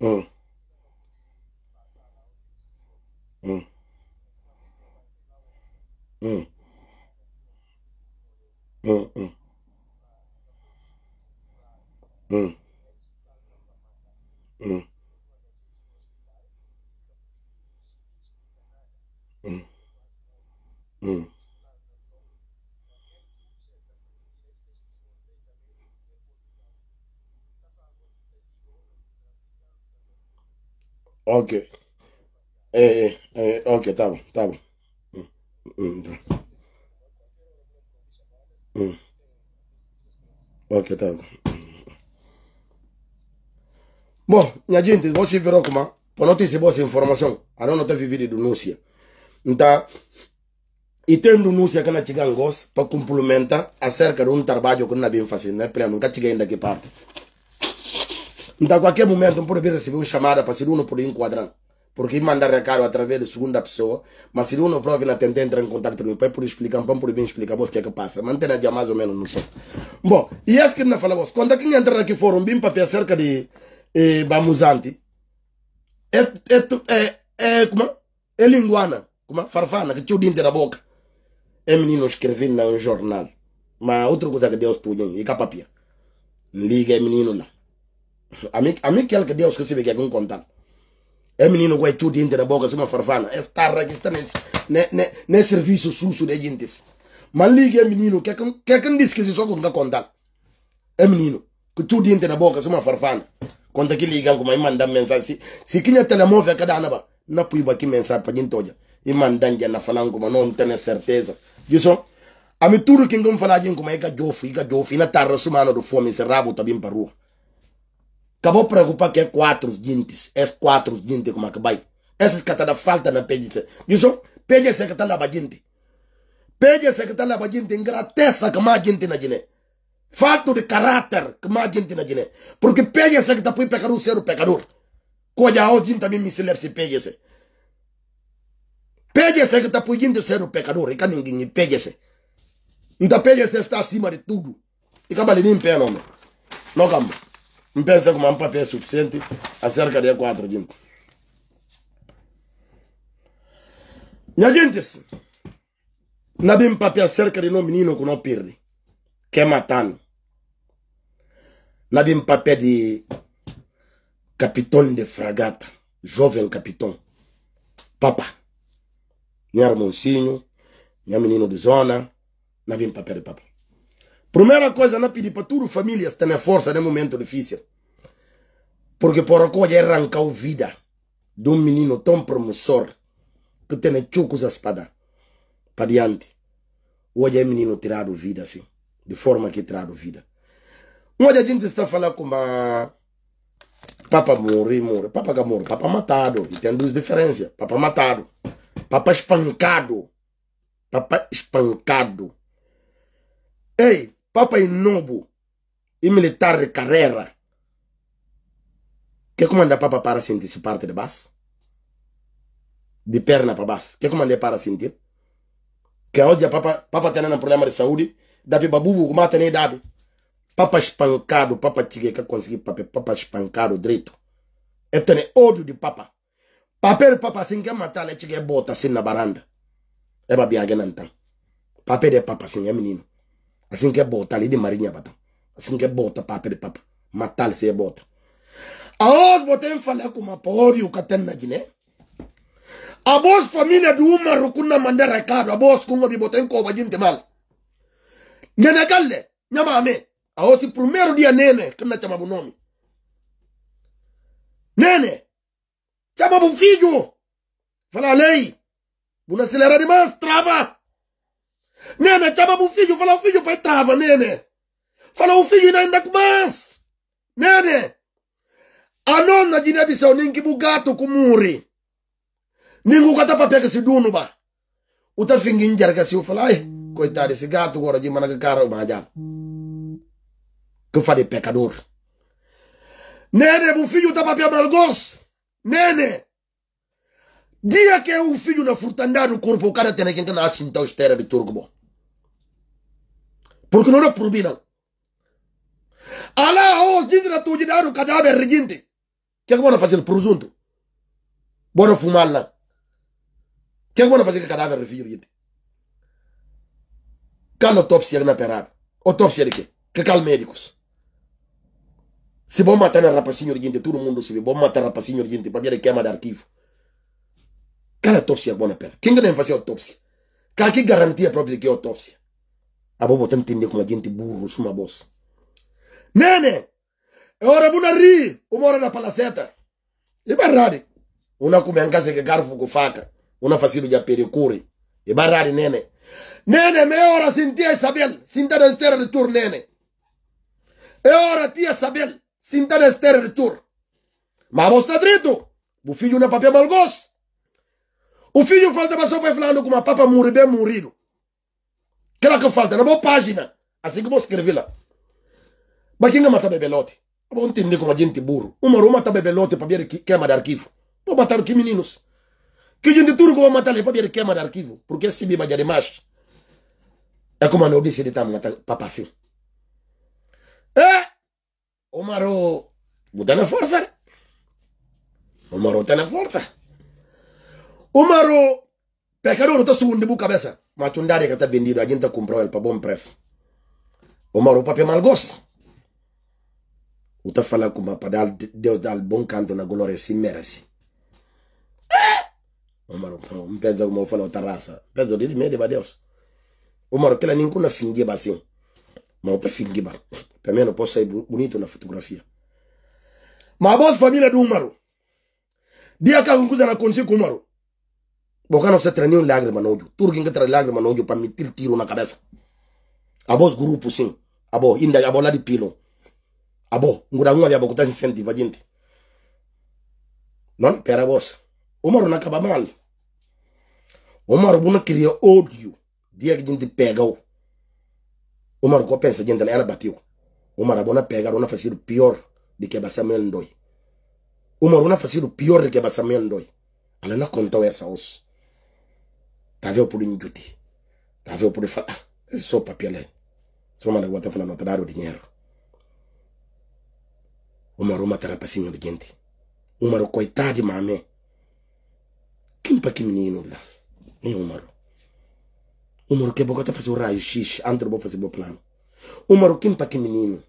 嗯，嗯，嗯，嗯，嗯嗯，嗯，嗯。Hum. Ok. É, é, é, ok, tá bom, tá bom. Hum, hum, tá. Hum. Ok, tá bom. Bom, minha gente, você viram como, é? por não ter essa informação, a não ter vivido denúncia. Então, e tem anúncio que não chega gosto para complementar acerca de um trabalho que não é bem fácil, né? Pleno, nunca cheguei daqui para. Então, a qualquer momento, um poder receber uma chamada para ser um por enquadrar. Porque manda recado através de segunda pessoa, mas se não prova na tenta entrar em contato com o pai por explicar, para por bem explicar o que é que passa. mantenha já mais ou menos no som. Bom, e esse que não falamos, quando aqui entra aqui foram bem para ter acerca de eh, é, é, é, é, como é? É linguana, como é? Farfana, que o dente na boca é menino escrever no jornal. Mas outra coisa que Deus pôde, e capapia. Liga é menino lá. A mim, a que Deus recebe que é um contato. É menino com tudo dentro da boca, se uma farfana. está estar registrado nesse, ne, ne, serviço susso de gente. Mas liga é menino, que é quem disse que se só com contato. É menino, que tudo dentro da boca, se uma farfana. Quando aqui ligam, como aí mandam mensagem. Se, se quem é telemóvel, cada ano, não põe aqui mensagem para gente hoje. E mandam já na falando, como não tenho certeza. Giso? Ami turu kin gum fana jin kuma ika jofu ika en la tarra su mano de fome se rabo tabin paru. Cabo preocupa que es quatro gintes, é quatro gintes como que vai. falta catada falta na pedice. Giso? Pedice que está la baginte. Pedice que tá da baginte ingratesa que mais gente na gine. Falta de caráter que mais gente na gine. Porque pedice que tá pui pecador ser o pecador. Coja o gin también me se pedice. Pejese que está podendo ser o pecador. E ninguém pejese. Então pejese está acima de tudo. E cabale nem pé nome. Logam. Não pensa que meu papel é suficiente acerca de quatro gente. Minha gente, não tem papel é acerca de um menino que não perde. Que é matando. Não tem papel é de capitão de fragata. Jovem capitão. Papa. Não era Moncinho, é menino de zona, não vim para perder papo. Primeira coisa, não pedi para tudo família se tem força de momento difícil. Porque por acolher arrancar a vida de um menino tão promissor que tem chucos a espada para diante. Hoje é menino tirado vida assim, de forma que tirado vida. Hoje a gente está falando com uma... Papa morre, morre. Papa que morre, papa matado. E tem duas diferenças. Papa matado. Papai espancado. Papai espancado. Ei, papai novo e militar de carreira. Que comanda papa para sentir se parte de baixo? De perna para baixo. Que comanda para sentir? Que hoje a papa, papa tem um problema de saúde. Davi babubu, como tem idade. Papa espancado, papa tigre que conseguir papa, papa espancado direito. Eu tenho ódio de papa. papere papa singe matala chike bota sina baranda eba biage nanta papere papa singe menino asinge bota lidi marinha bata asinge bota papere papa matal se bota aos botem fala kuma pori ukatenna jine abos famina duuma rukuna mandara kado abos kungo bi boten ko bajinte mal nene galle nyama ame aosi primeiro dia nene kana chama bunomi nene Chama um filho. Fala lei. Vou acelerar demais, trava. Nene, chama um filho. Fala o filho, pai, trava, nene. Fala o filho, ainda mais. Nene. A nonna de Nebissau, ninguém bugato com muri. Ninguém gata papel que se dunuba. O tá fingindo que se eu falar, coitado, esse gato agora de mana que cara, mas já. Que fale pecador. Nene, meu filho tá papel malgoço nene dia que é o filho na furtandar o corpo o cara tem que enganar assim tal então esteira de churro porque não é proibido ala os gente na tuji dar o cadáver regente que é que vão fazer presunto bora fumar lá que é que vão fazer com o cadáver regente Cala autopsia na é perada. Autopsia de quê? Que é cal médicos. Si bom matar na rapa, signor gente, todo mundo se vê. Bom matar rapa, signor gente, para ver queima de arquivo. Cara, autópsia é boa, pera. Quem que fazer autópsia? Cara, que garantia própria de é autópsia? A bobo tem entender como a gente burro, suma boss. Nene! É hora buna ri, uma hora na palaceta. E barrade. Una kumeangaza ke garfu kufaka. Una fasiru ya perikuri. E barrade nene. Nene, me hora sintia Isabel. Sinta na estera de tur nene. E hora tia Isabel. סינטן אסתר אלצ'ור. מעמוס תדריטו, ופיו נא פפיה מלגוס. ופיו פלטה בסוף com כמו papa morre bem morrido que que falta, na boa página, assim como eu escrevi lá. Mas quem mata bebelote? Eu vou entender como a gente burro. Uma rua mata bebelote para ver queima de arquivo. Vou matar que meninos. Que gente turco vai matar para ver queima de arquivo. Porque se beba de macho. É como a nobice de tam para passar. É! Omaro utana forza Omaro utana forza Omaro pecador ta sundi bu kabesa ma chundare che bendido ajinta a el pabon press Omaro papia malgos uta fala kuma padal Deus dal bon canto na gloria si merece eh! Omaro pensa como eu falo outra raça pensa de medo Deus Omaro kela ninkuna fingie basi. mawapafingiba pamia naposa bonito na fotografia mabos famile du umaro dia kakunkuza na konsi kumaro bokana usa trani un lagrima noju turginga tra lagrima noju pa mitil tiro na cabeza abos grupo sin abo inda abo ladi pilo abo nguda ngwa bya bokuta senti vajinti non pera bos umaro na kaba mal umaro buna kiria audio dia gindi pegao umar ko pensa jendela yana batiw umar abona pega abona fasiru pior dikeba samuel ndoi umar abona fasiru pior dikeba samuel ndoi alana konta ya saus tave opulu njuti tave opulu fa ah, so papiale so manda wata fana notadaro dinero umar uma tara pasinyo digenti umar koitadi mame kimpa kimnino la ni umaro O marroquino vou até fazer o raio-x, antes vou fazer o meu plano. O quem para que menino?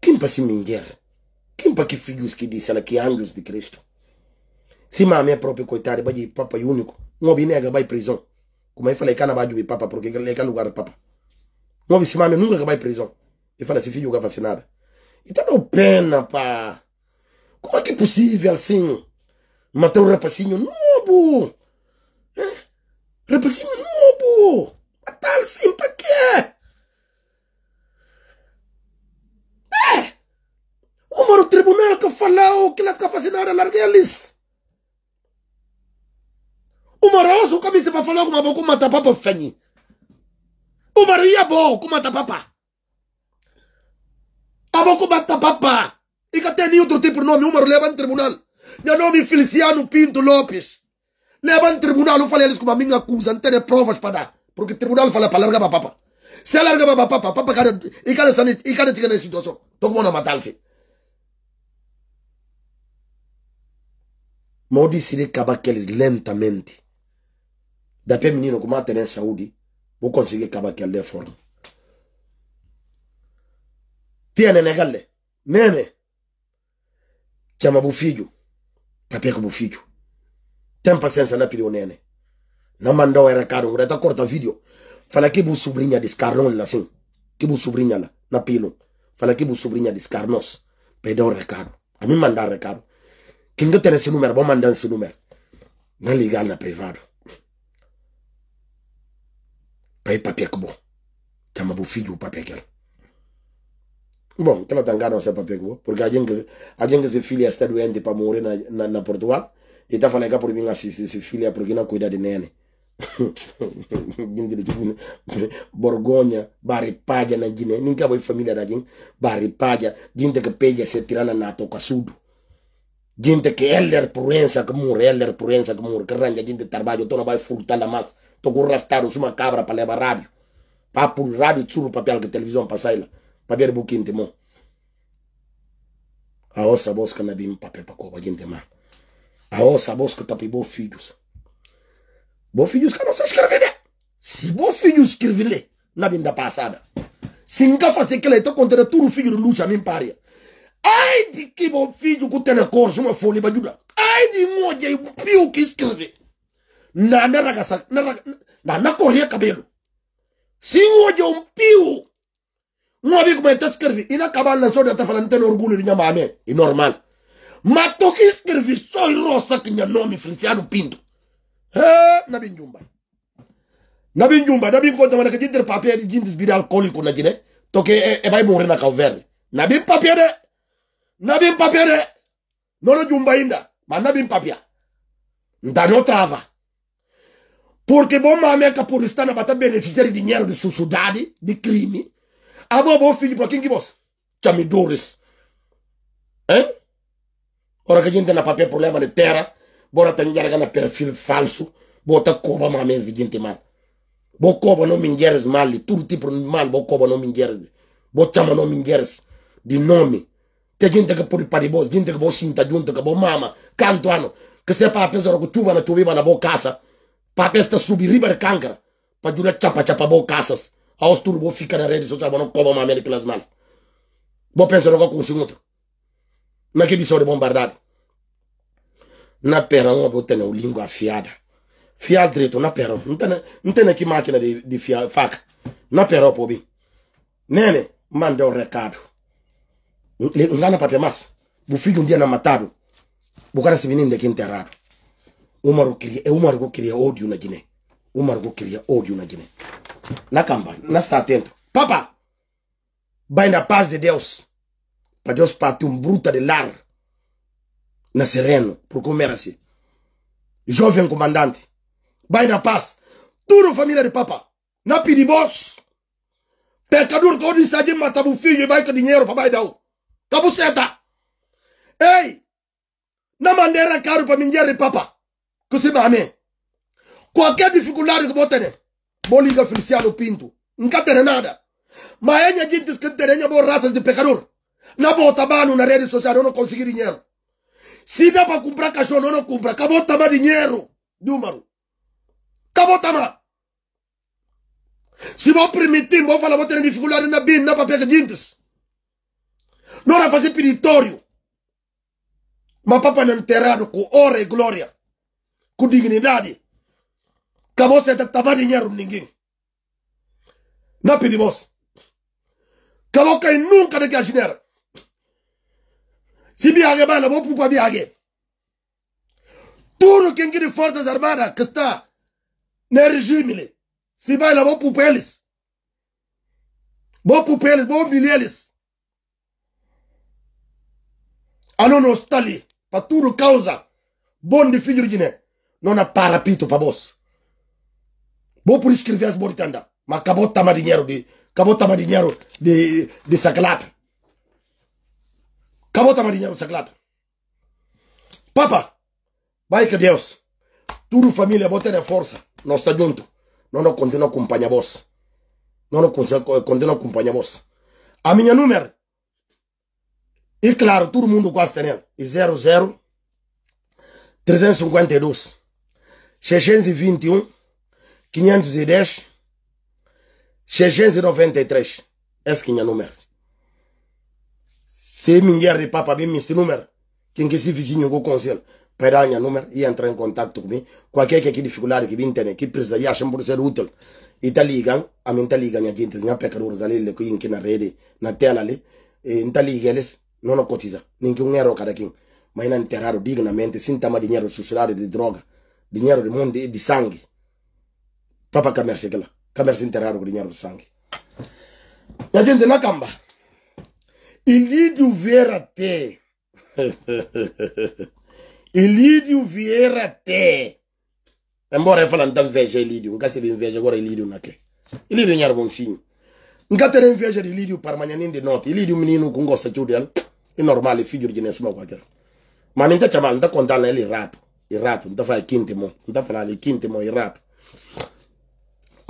Quem para se minguer? Quem para que filhos que disse ela que anjos de Cristo? Se a é própria coitada, vai de papai único. Não ouvi nega, vai prisão. Como eu falei, cana vai de papa, porque ele é lugar de papa. Não ouvi se mamãe nunca vai prisão. E fala se filho, vacinada. Então dá pena, pá. Como é que é possível assim? Matar um rapacinho novo? É? Eh? Rapazinho novo! Matar sim para quê? É! o o tribunal que falou que lá que fascinaram, larguei eles. o Omar, ouça o cabeça para falar com uma boca, mata papa o Omar, ia bom, com mata papa. A boca mata papa. E que tem outro tipo de nome, Omar, leva no tribunal. Meu nome é Feliciano Pinto Lopes. ban tribunal fala eles como a minha acusa, não tem provas para dar. Porque tribunal fala para largar papa. Se larga papa, papa cara, e cara sanit, e cara de na situação. Tô com uma lentamente. Da menino como conseguir acabar de forma. Tia Nenegale, Nene, chama o papel Tem paciência na piri unene. Na mandou o recado, greta corta vídeo. Fala que bu sobrinha descarnou ele assim. Que bu sobrinha lá, na pilo. Fala que bu sobrinha descarnou-se. o recado. A mim mandar recado. Quem que tem esse número, vou mandar esse número. Não ligar na privado. Pai papel que bom. Chama bu filho o papel que Bom, que ela tangana o seu papel que bom. Porque a gente, a gente se filha está doente para morrer na, na, na Portugal. itafanyika polipinga sisi sifilia polipinga kuida dinene borgoña bari paja na jine ninka boy familia da jing bari paja jinte ke peja se tirana na to kasudu jinte ke elder pruensa ke mur elder pruensa ke mur keranja jinte tarbajo tona bay furtala mas to kurrastaru suma cabra pa leva radio pa pur radio tsuru papel ke television pasaila pa ber bukinte mo aosa bosca na bim papel pa ko jinte ma ao sabosco tapibou filhos bom filhos que não se escrever se bom filhos escrever na vinda passada se encafasse que ele está contra tudo filho de lucha mim paria ai de que bom filho que tem na corso uma folha para ajudar ai de moje pio que escreve na na ragasa na na na corria cabelo se moje um pio não havia como ele está escreve e na cabala na sorte está falando tem orgulho de minha mãe é normal matokistiri visoirosa kinyanomi feliciano pindo nabinjumba nabinjumba nabinkonta mana kajindiri jindis bidi alcoolique kuna toke e, e, ebay mure na kaverne nabin papier de nabin nono jumba inda ma nabin papier ndano trava porque bo mame ka puristana bata beneficiari di dinheiro di susudade di crime abo bo fiji para quem bos boss chame Ora que a gente na papel problema de terra, bora tá gente na perfil falso, bota coba uma mesa de gente mal. boa coba não mingeres mal, tudo tipo de mal, boa coba não mingeres. boa chama não mingeres de nome. Tem gente que por paribo, gente que boa sinta junto, que boa mama, canto ano. Que se é papel zoro que chuva na chuva na boa casa. Papel está subir de cancra. Para jurar chapa chapa boa casas. Aos turbo fica na rede social, não coba uma mesa de classe mal. boa pensa não que consigo outro. na ke biso de makebisore bombardada napera nga botene ulingo afiada to na pera ntene ntene ki makina di, di fia pera po bi nene mande o recado ngana pape mas bu figu ndia na matado bu bukana sibini ndeki enterrado umaru kiria e umaru kukiria odio na jine umaru kukiria odio na jine na kamba na sta atento papa bainda paz de deus para Deus parte um bruta de lar na Sereno, para comer assim. Jovem comandante, vai na paz, tudo família de papa, na pidibos, pecador que hoje está de matar o filho e vai com dinheiro para vai dar. Cabuceta! Tá Ei! Na maneira é caro para mim, de papa, que se amém. Qualquer dificuldade que você tenha né? vou ligar Feliciano Pinto, não quer nada. Mas é a gente diz que tem né? raças de pecador nabota banu na rede social não consegui dinheiro se dá para comprar cachorro não compra acabou tamar dinheiro número acabou tamar se vou permitir vou falar vou ter dificuldade na bin na papel dintes não vai fazer peditório mas papa não enterrado com honra e glória com dignidade acabou se tamar dinheiro ninguém não pedimos acabou que nunca de que a Si biage bana bo pupa biage. Tudo que ngiri forças kista que está na regime, se bana bo pupa eles. Bo pupa elis bo mili eles. Ano no stali, pa tudo causa bom de filho de não na parapito pa boss. Bo por escrever as boritanda, ma kabota tama dinheiro de, acabou tama dinheiro di saclata. Cabota marinheiro sagrado. Papa, vai que Deus. Tudo família, bota na força. Nós está junto. Nós não continuamos acompanhar vós. Nós não continuamos acompanhar vós. A minha número. E claro, todo mundo gosta nela. E 00 352 621 510 693. Essa que é a número. se mi mingiare papa mi misti número quem que se vizinho com conselho peranha número e entra em contato comigo qualquer que aqui dificuldade que vim ter que precisa e acham por ser útil e tá ligam a mim tá a gente tinha pecadores ali le que que na rede na tela ali e in ligam non não cotiza ninguém erro cada quem ma in enterrado dignamente sem tomar dinheiro social de droga dinheiro de mundo di sangue papa comércio que lá comércio enterrado com dinheiro de sangue a gente na camba E Lídio Ilídio até. E Lídio vier até. Embora eu falando da inveja, Ilídio. Nunca se inveja, agora Lídio naquele. é em Arboncinho. Nunca terei inveja de Lídio para nem de Norte. Lídio menino com gosto de dela. É normal, é filho de Nesma qualquer. Mas não está chamando, não está contando ele errado. Errado, não está falando quinto, Não está falando quintimo e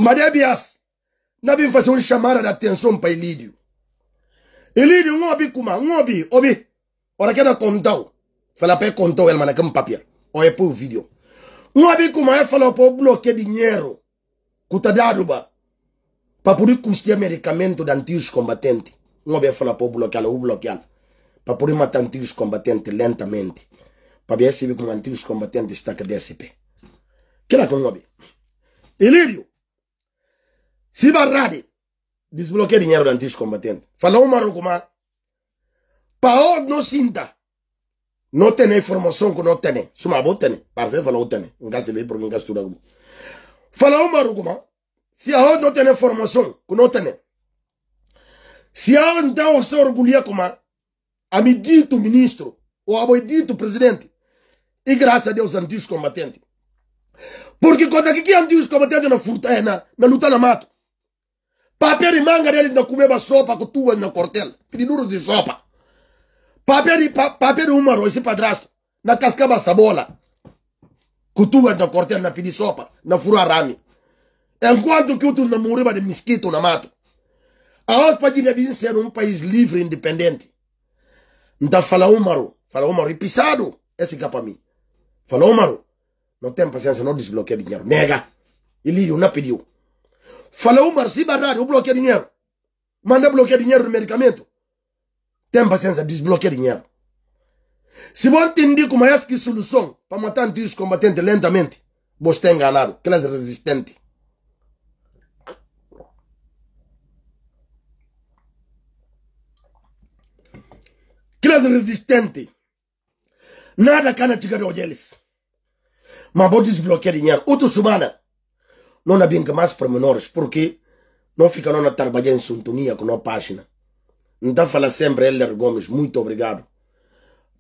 Maria Bias, não vim fazer uma chamada de atenção para Lídio ilini ngobi kuma ngobi obi ora kena kontau fala pe kontau el manaka papier. o e pou video ngobi kuma e fala po bloquear dinheiro kutadaruba papuri custia medicamento de antigos combatentes ngobi e fala po bloquear, u bloquear. papuri matar antigos combatentes lentamente para é se com antigos combatentes está que DSP que lá com obi. ilírio se barrade desbloquear dinheiro de antigos combatentes. Falou o um marroquimã. Para não sinta. Não tem informação que não tem. Se uma boa tem. Parceiro falou tem. Nunca se vê porque nunca estuda. Falou o um marroquimã. Se a outra não tem informação que não tem. Se a outra não então se orgulha é como a me dito ministro ou a me dito presidente. E graças a Deus antigos combatentes. Porque quando aqui que antigos combatentes na furta, eh, na, na luta na mata. Papel e manga dele na comer uma sopa que tu na cortel. Pedinuros de sopa. Papel e pa, papel húmero, esse padrasto. Na cascaba sabola. Cutua na cortel, na pedir sopa, na furar rame. Enquanto que tu na muriba de mosquito na mato. A outra página diz ser um país livre e independente. Da fala húmero. Fala húmero e pisado. Esse capa é para mim. Fala Não tem paciência, não desbloqueia dinheiro. Nega. Ele não pediu. Falou Marci Barrado, o bloqueio dinheiro. Manda bloquear dinheiro no medicamento. Tem paciência, desbloqueio dinheiro. Se você entender como é que solução para matar os combatentes lentamente, você tem tá enganado, classe é resistente. Classe é resistente. Nada cana chega de eles. Mas vou desbloquear dinheiro. outro semana, não há bem que mais pormenores, porque não não a trabalhar em sintonia com a página. Então fala sempre Helder Gomes, muito obrigado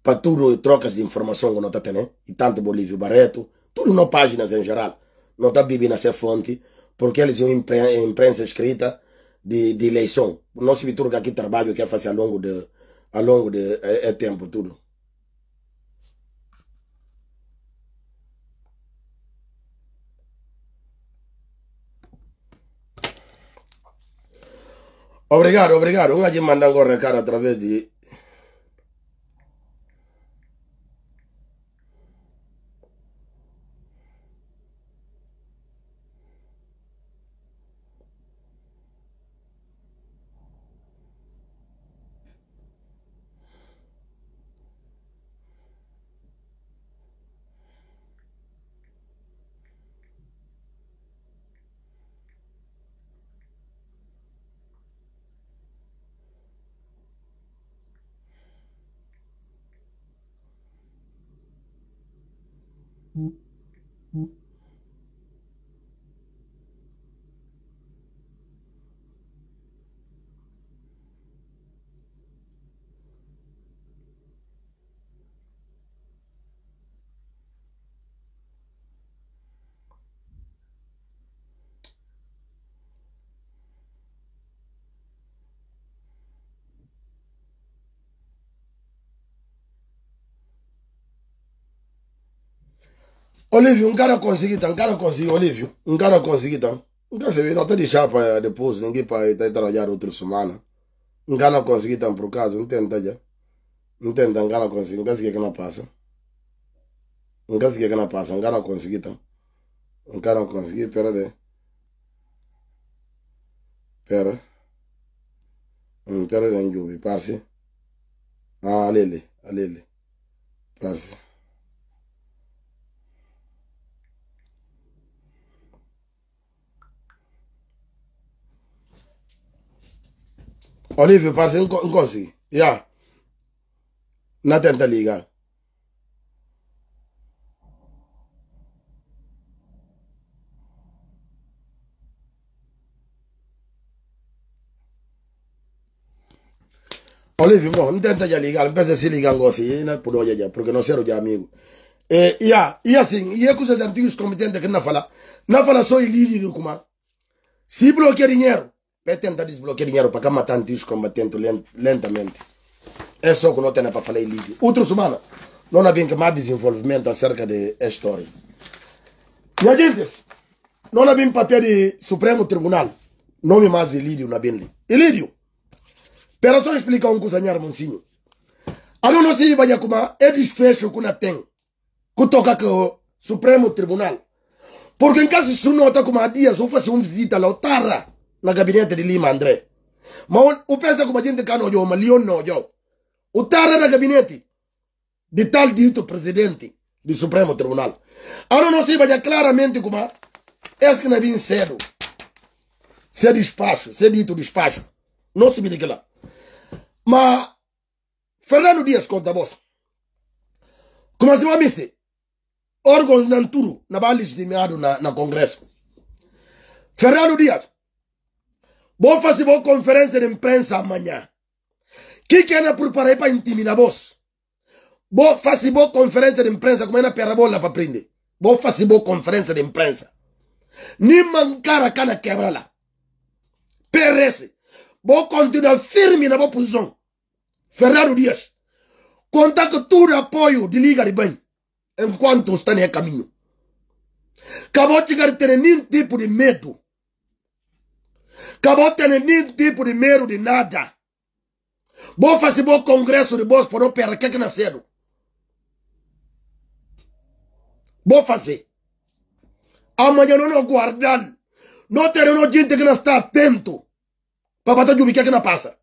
para tudo e trocas de informação que nós temos, e tanto Bolívio Barreto, tudo nas páginas em geral. Não está bebendo essa fonte, porque eles têm imprensa, imprensa escrita de, de eleição. O nosso Vitor aqui trabalho que é fazer ao longo de, ao longo de é, é tempo tudo. Obrigado, obrigado. Um gajo mandando o recado através de Olívio, não quero conseguir não quero conseguir Olívio, não quero conseguir, Não quero cara conseguiu, então, então. não até deixar para depois, ninguém para tá trabalhar outra semana. Não quero conseguir tão por caso, não tenta já. Não tenta, não quero conseguir. Não quero que não passa. Um cara que não passa, então. um cara conseguiu, tão, Um cara conseguiu, pera aí. Pera. Hum, pera aí, Njubi, parce. Ah, alele, alele. Parce. Olívio, parceiro, Nkosi. já, Na tenta ligar. Olívio, não tenta já ligar, pensa se ligar Não né? Por hoje porque não serve de amigo. E já, E assim, e é com os antigos comitentes que não fala. Não fala só em líder, Se bloqueia dinheiro. Vai tentar desbloquear dinheiro para cá matar os combatentes lentamente. É só que não tem para falar em Líbia. Outra semana, não havia mais desenvolvimento acerca de história. Minha gente, não havia papel de Supremo Tribunal. Nome mais Lídio na Benli. ilídio pera só explicar um coisa, Monsinho. A não sei, vai como é desfecho que não tem. Que toca com o Supremo Tribunal. Porque em caso se não está como há dias, ou faço uma visita lá, o Tarra na gabinete de Lima Andre ma on upesa kuma jinde kano jo não no o utara na gabinete de tal dito presidente do Supremo Tribunal Agora não se baja claramente kuma é que é bem cedo se despacho se dito despacho não se diga lá mas Fernando Dias conta voz. como se vai mister órgãos na turu na balish de meado na, na congresso Fernando Dias Vou fazer uma conferência de imprensa amanhã. Que que eu preparei para intimidar vós? Vou fazer uma conferência de imprensa como é na bola para prender. Vou fazer uma conferência de imprensa. Nem mancar a cana quebra lá. Perece. Vou continuar firme na minha posição. Ferraro Dias. conta que tudo apoio de Liga de Bem. Enquanto está no caminho. Acabou de ter nenhum tipo de medo. Acabou tendo nenhum tipo de medo de nada. Vou fazer bom congresso de bolsa por opera. Que que nasceram? Vou fazer. Amanhã não nos guardar. Não teremos gente que não está atento. Para bater de um que é que não passa.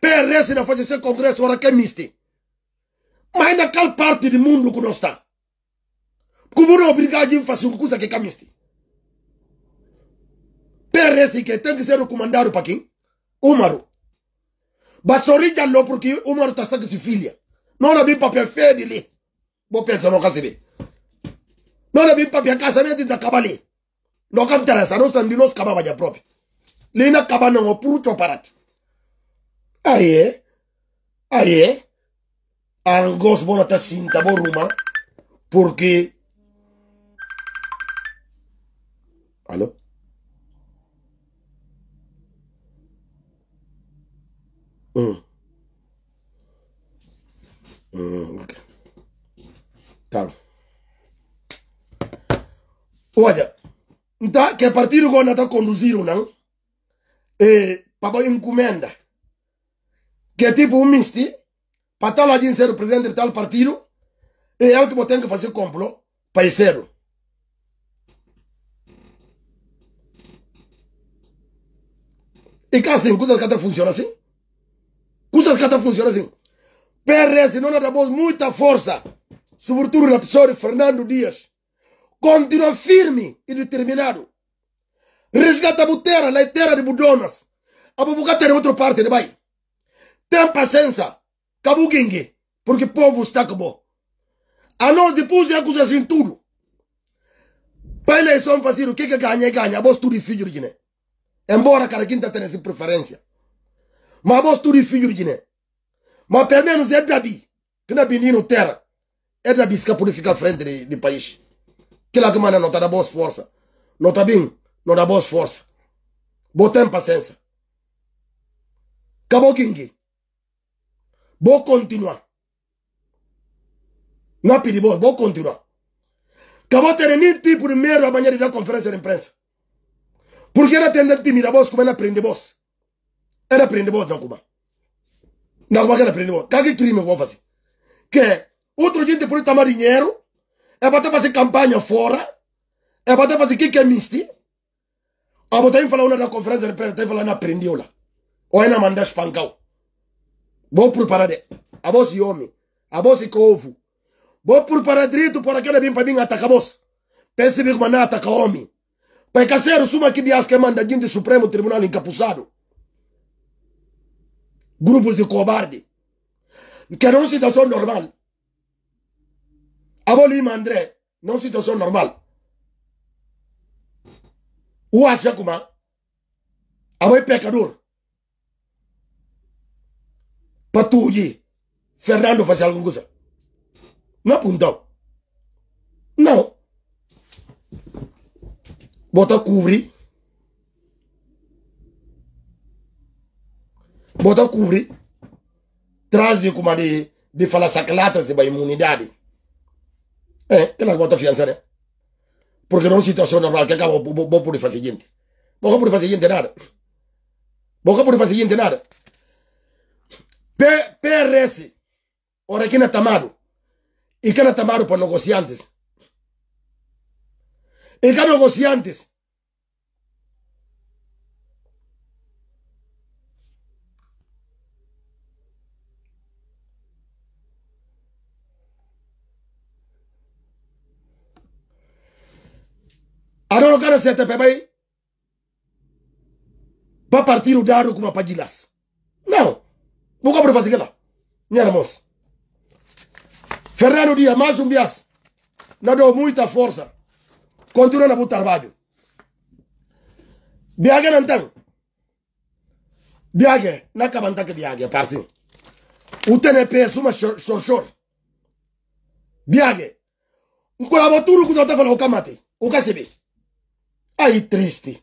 PRS não faz esse congresso, ora que é miste. Mas naquela parte do mundo que não está. Como não obrigado a fazer um curso que é miste? PRS que tem que ser o para quem? Umaru. Basorija lo porque Umaru está sendo o filha. Não havia papel feio de ali. Vou pensar no caso Não havia papel casamento o cabali. Não captara, não estão de nós cababa próprio. Lina cabana o puro choparate. Aê. Eh. Aê. Eh. Angos bonata cinta boruma. Porque... Alô? Hum. Hum. Tá. Olha, então, que a partir de agora está conduzindo, não? E, para encomenda. Que é tipo um misti, para tal alguém ser o presidente de tal partido, e é o que eu tenho que fazer para ser. E cá assim, coisas que até funcionam assim carta funciona assim. PRS não acabou muita força, sobretudo na pessoa de Fernando Dias. Continua firme e determinado. Resgata a butera, na terra de Budonas. A bubucata em outra parte de Bahia. Tem paciência, cabuguingue, porque o povo está acabou. A nós depois de acusar assim tudo. Para eleição fazer o que que ganha, ganha. A voz tudo filho de Guiné. Embora cada quinta tenha essa preferência. Mas a voz tudo filho de Guiné. Mas pelo menos é Dabi. Que na não é terra. É Dabi que purifica a frente do país. Que lá que manda não está da boa força. Não está bem, não dá boa força. Botem paciência. Acabou King. Vou continuar. Não é pedi boa, vou continuar. Acabou ter nem tipo de merda amanhã da conferência de imprensa. Porque era atender da voz como ela aprende voz. Ela aprende voz não como não Nakumakana primo. cague crime vou fazer? Que outro gente pode tomar dinheiro, é para fazer campanha fora, é para fazer que que é misti. A ah, botar em falar na conferência de imprensa, falar na prendeu lá. Ou é na mandar espancau. Vou preparar de. A voz e homem. A voz e covo Vou preparar direito para aquele bem para mim atacar voz. Pense bem como não ataca homem. para ser o suma que de que manda gente Supremo Tribunal encapuçado grupos de cobarde, que não é uma situação normal. Abolima André, não é uma situação normal. O Achakuma, Aboi Pecador, Patuji, Fernando fazia alguma coisa. Não apontou. Não. Bota cobrir bota cubre, traje como de, de falar saclatas de imunidade. Eh, é, que las bota fianza, Porque no es situación normal que acaba, vou, vou por seguinte. Vou por seguinte nada. Vou por seguinte nada. P, PRS, ora quem é tamado? E quem está tamado para negociantes? ¿Y qué negociantes? Alors quand c'est pebay va partir au daru kuma pajilas. Não. Buka por fazer lá. Nyana mos. Fernando Dias, mais um Dias. Não deu muita força. Continua na trabalho. Biage nantan. Biage, na kabanta que biage, parsi. O TNP suma shorshor. Biage. Nkola boturu O fala okamate. Ukasibi aí triste.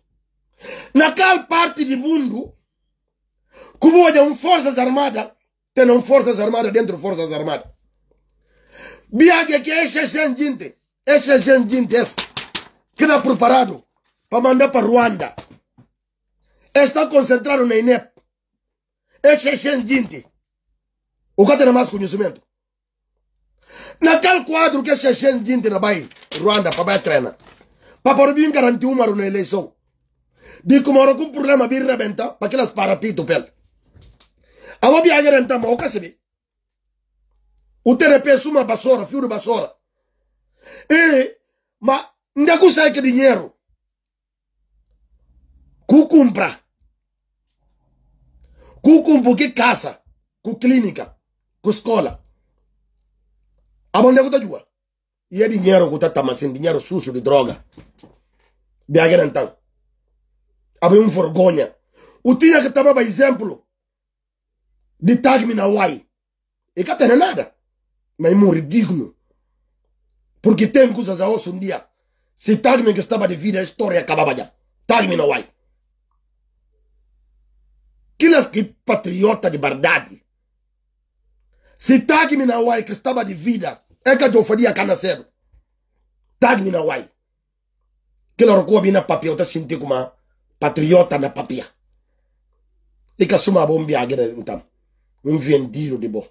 Naquela parte de mundo, como hoje um forças armadas, tem um forças armadas dentro de forças armadas. Biague que esse gente, esse gente esse, que está preparado para mandar para Ruanda, está concentrado na INEP. Esse gente, o que tem mais conhecimento. Naquele quadro que esse gente na Bahia, Ruanda, para Bahia treinar. paparo bin garanti umaru na leso di kumaro kum problema bir rebenta pitupel. para pito pel awa bi agaranta ma okasibi utere suma basora fiuru basora e ma kusa ke dinheiro kukumpra que casa ku clínica ku escola aba E é dinheiro que está amassando, dinheiro sujo de droga. De então, Abre um vergonha. O tinha que estava por exemplo de tag-me na Hawaii. E cá tem nada. Mas é um ridículo. Porque tem coisas a osso um dia. Se tag-me que estava de vida, a história acabava já. Tag-me na Hawaii. Aquelas que patriota de verdade. Se tag-me na Hawaii que estava de vida, eka jo jofadi akana sero tag mi na wai kila rokuwa bina papia uta sinti kuma patriota na papia ika suma bombi agere ntam mvien diro dibo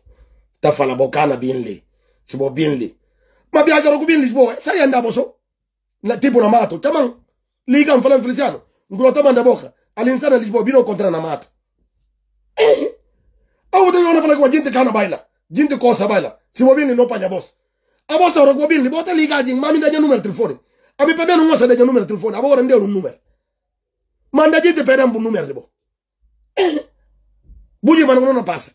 tafala bokana binli sibo binli ma bi agero ku binli sibo sayenda boso na tipo na mato taman liga mfala mfeliciano ngulo tamanda boka alinsana lisbo bino kontra na mato eh! au tayona fala kwa jinti kana baila jinti kosa baila sibo binli no panya boss abo soro ko billi bote liga jing mami daje numero telefone abi pebe no ngosa daje numero telefone abo rende ru numero manda jite pede mbu numero debo buji man ngono pasa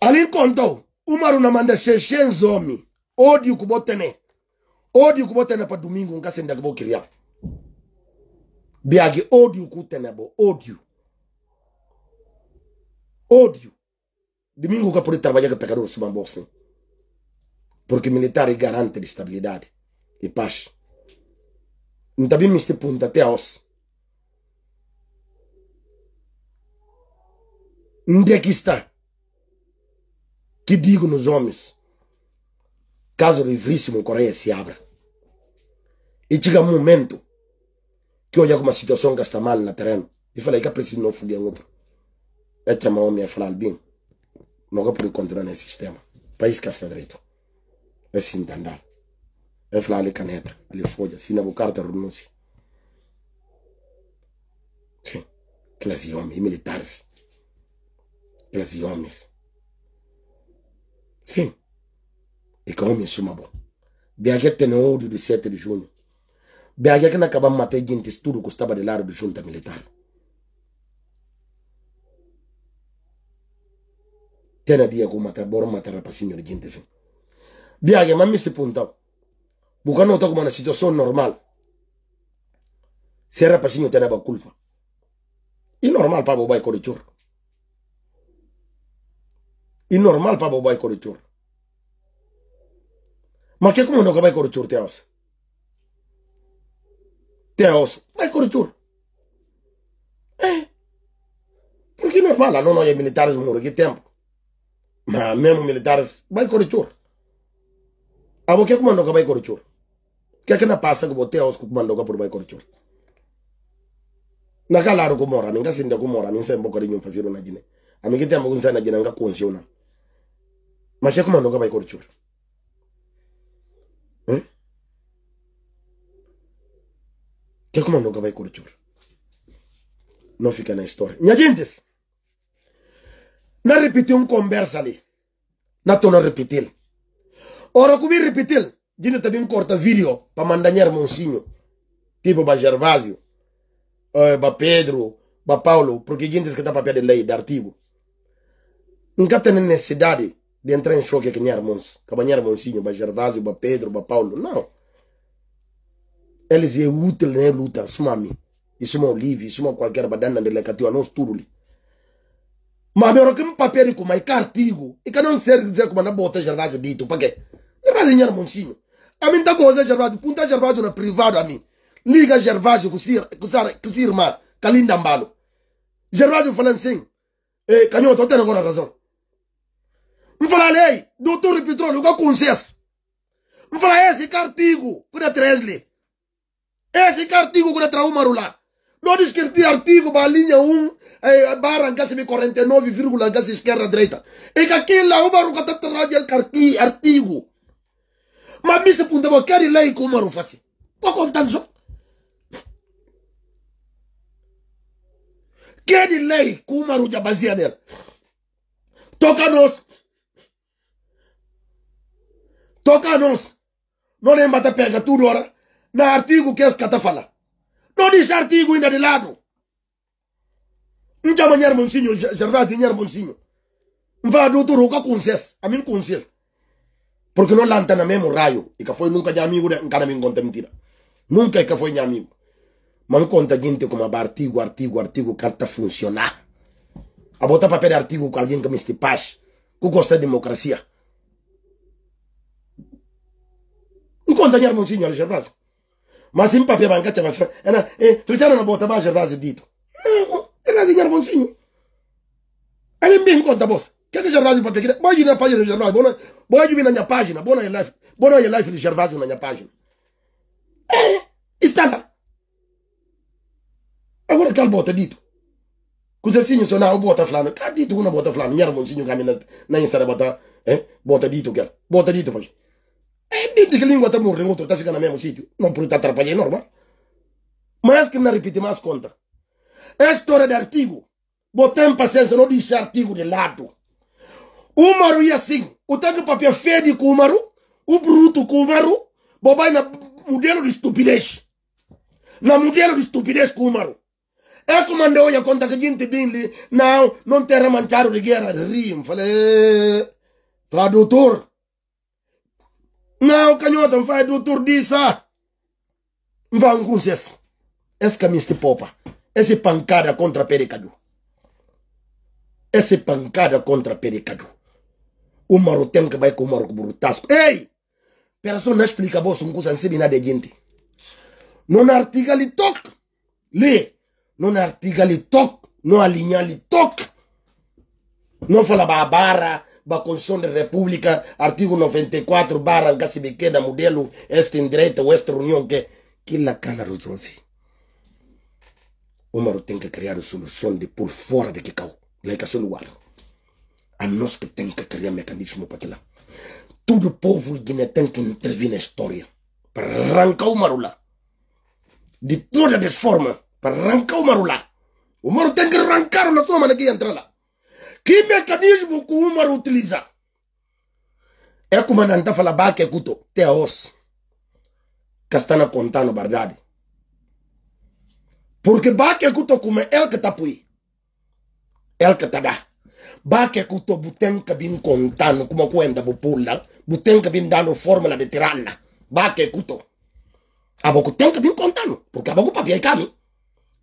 alin konto umaru na manda sheshen zomi odi kubotene odi kubotene pa domingo nkasenda kubo kiria biagi odi kutene bo odi odi domingo kapuri trabalha que pecador se porque militar é garante de estabilidade e paz. Não está bem este ponto até a osso. Onde é que está? Que digo nos homens? Caso livríssimo Coreia se abra. E chega um momento que olha alguma situação que está mal no terreno. E fala é que é preciso não fugir em outro. É chamar o homem e falar bem. Não é poder continuar nesse sistema. País que está direito. es resin le caneta le sin alifoja sina Sí. sí clase aquelas hombres militares aquelas hombres Sí. Y que me suma De que tem no de 7 de junio. ayer que no de matar gente estudo que estaba de lado de junta militar tena dia como matar bora matar a de gente metido en mister punto Bukan no como una situación normal. sierra pasiño tiene tenía culpa. Y normal para el corechor. Y normal para el corechor. ¿Más que como no que vai corechor te hace? Te a el corechor. Eh. Porque normal, No no hay militares morrer que tiempo. Mas mesmo militares el abo kya kumandoka vaikorochora kya kinapasa kuvoteya usiku kumandoka puri vaikorochora nakalari kumora ami ngasinda kumora ami nsaimbokori nyumfa ziro na jine ami kete ambo kunsa na jina nga kunsiyo na makya kumandoka vaikorochora hmm? kya kumandoka no fika na história nyajintis na repeti um conversa ali na tona repetir Ora eu kubi repetir. Dino também corta vídeo para mandar monsinho. Tipo para Gervásio, eh, para Pedro, para Paulo, porque gente que está papel de lei, de artigo. Nunca tem necessidade de entrar em choque com Nharmons, com Nharmonsinho, para Gervásio, para Pedro, para Paulo. Não. Eles é útil é luta, sumami. Isso é livre, isso é qualquer badana de lecatio, nós tudo ali. Mas agora que papel como é artigo, e que não serve dizer como na bota Gervásio dito, para quê? Rasenhar Monsinho. A mim tá coisa, Gervásio. Punta Gervásio na privado a mim. Liga Gervásio com sua irmã, Calinda Ambalo. Gervásio falando assim. Eh, Canhoto, eu tenho agora razão. Me fala a lei, doutor Petróleo, o que acontece? Me fala esse cartigo que eu trago Esse artigo que eu trago marulá. Não diz que tem artigo para a linha 1, eh, barra 49,4 esquerda direita. E que aquilo lá, o barulho que está artigo. mamise pundabo kari lai kumaru fasi koko ntanzo kedi lai kumaru jabazia nela toka nos toka nos non none mbata pega tudora na artigo kes katafala non dice artigo ina de lado njama nyer monsinho jardati nyer monsinho mvado turuka kunses amin kunses Porque no no lantana mesmo rayo. Y que fue nunca de amigo, cara me conta mentira. Nunca es que fue de amigo. Mas conta gente como artigo, artigo, artigo, carta funcionar. A botar papel artigo con alguien que me estipache. Que gosta de democracia. Não conta de el olha, Gervásio. Mas sin papel banca, no Feliciano eh, no bota mais Gervásio dito. Não, Gervásio é Ele bem conta, vos. Quer que Gervásio para pequena? Boa ir na página do Gervásio. Bona, pode vir na minha página. Bona life. minha life de Gervásio na minha página. É, está lá. Agora cal bota dito. Kusersinho só não bota flano. Cá tá dito uma bota flano. Minha irmã o irmãozinho caminha na Insta bota, eh? É, bota dito, cara. Bota dito, pai. É dito que língua está morrendo, outro está ficando no mesmo sítio. Não por estar tá atrapalhando, é normal. Mas que não repete mais conta. É história de artigo. Botem paciência, não deixe artigo de lado. Umaru ia assim. O tanque papia fede com o Umaru. O bruto com o Umaru. Bobai na modelo de estupidez. Na modelo de estupidez com o Umaru. É que mandou a conta que a gente bem Não, não terá manchado de guerra. Rio, Falei, eh, tradutor. Não, canhota, não faz doutor disso. Não ah. um consenso. Esse caminho se popa. Essa pancada contra Pericadu. Essa pancada contra Pericadu tem que vai com umaru kuburu tasko tá, ei personne não explica bo sungu san sebi na de gente non artigali tok le non artigali não non alignali tok non fala barra ba Constituição da República, artigo 94, barra HCBQ da modelo este em direito, esta reunião que que la cana O Maro tem que criar uma solução de por fora de que cau, lá seu lugar. A nós que tem que criar mecanismo para aquilo. Todo povo guiné tem que intervir na história para arrancar o Marulá. De todas as formas, para arrancar o Marulá. O maru tem que arrancar o nosso homem que entra lá. Que mecanismo que o maru utiliza? É como a Nanta fala, baque, guto, é te a osso. Que está na contando, verdade. Porque baque, é cuto, como é ele que está por aí. Ele que está dando. que kuto buten cabin contano kuma kwenda bupula. Buten cabin dano fórmula de tirarla. Baque abo Aboku ten cabin contano Porque aboku papi hay kami.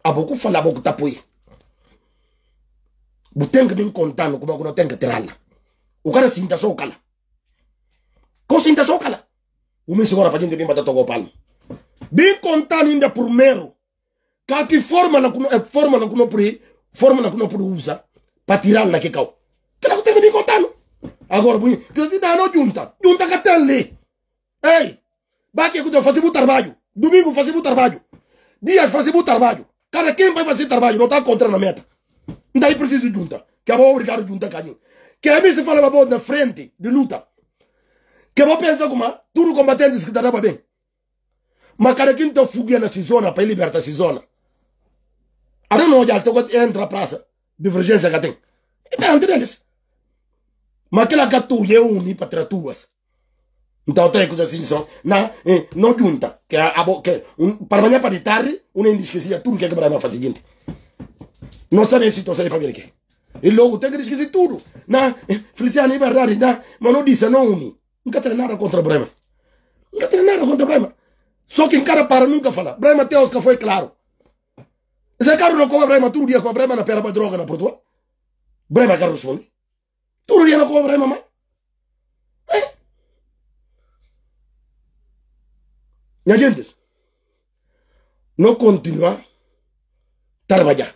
Aboku fala aboku tapui. Buten cabin contano kuma kuna ten que tirarla. sokala. Ko sinta sokala. Umi sigora pajinti bimba Bin kontano inda primero. Kaki forma na kuno, e forma na kuno pri, forma kuno usa. para tirar patiral Que kaw que ko tege ni me tanu agor bu kesi dano junta junta que ali. Ei, hey que eu faço muito trabalho domingo muito trabalho dias muito trabalho cara quem vai fazer trabalho não está contra na meta daí preciso junta que vou obrigar junta canin que a mim se fala boa na frente de luta que vou pensar como tudo combatentes que dá bem mas cara quem está fugindo na cisona para libertar a cisona Agora não, já estou entra a praça divergência que tem. Então, tá, entre eles. Mas aquela que tu e um uni para ter tuas. Então, tem coisas assim, só. Não, eh, não junta. Que, é a, que é para amanhã, é para de tarde, uma indisquecia tudo que é que vai fazer seguinte. Não está nem situação para ver aqui. E logo tem que esquecer tudo. Não, eh, Feliciano, é verdade, não. Mas não disse, não uni. Nunca tem nada contra o Brema. Nunca tem nada contra o Brema. Só que encara para nunca falar. Brema até que foi claro. Isa karu na kwa Ibrahim turu dia kwa Ibrahim na pera ba droga na portua. Ibrahim karu soni. Turu dia na kwa Ibrahim mai. Eh? Minha gente, não continuar trabalhar.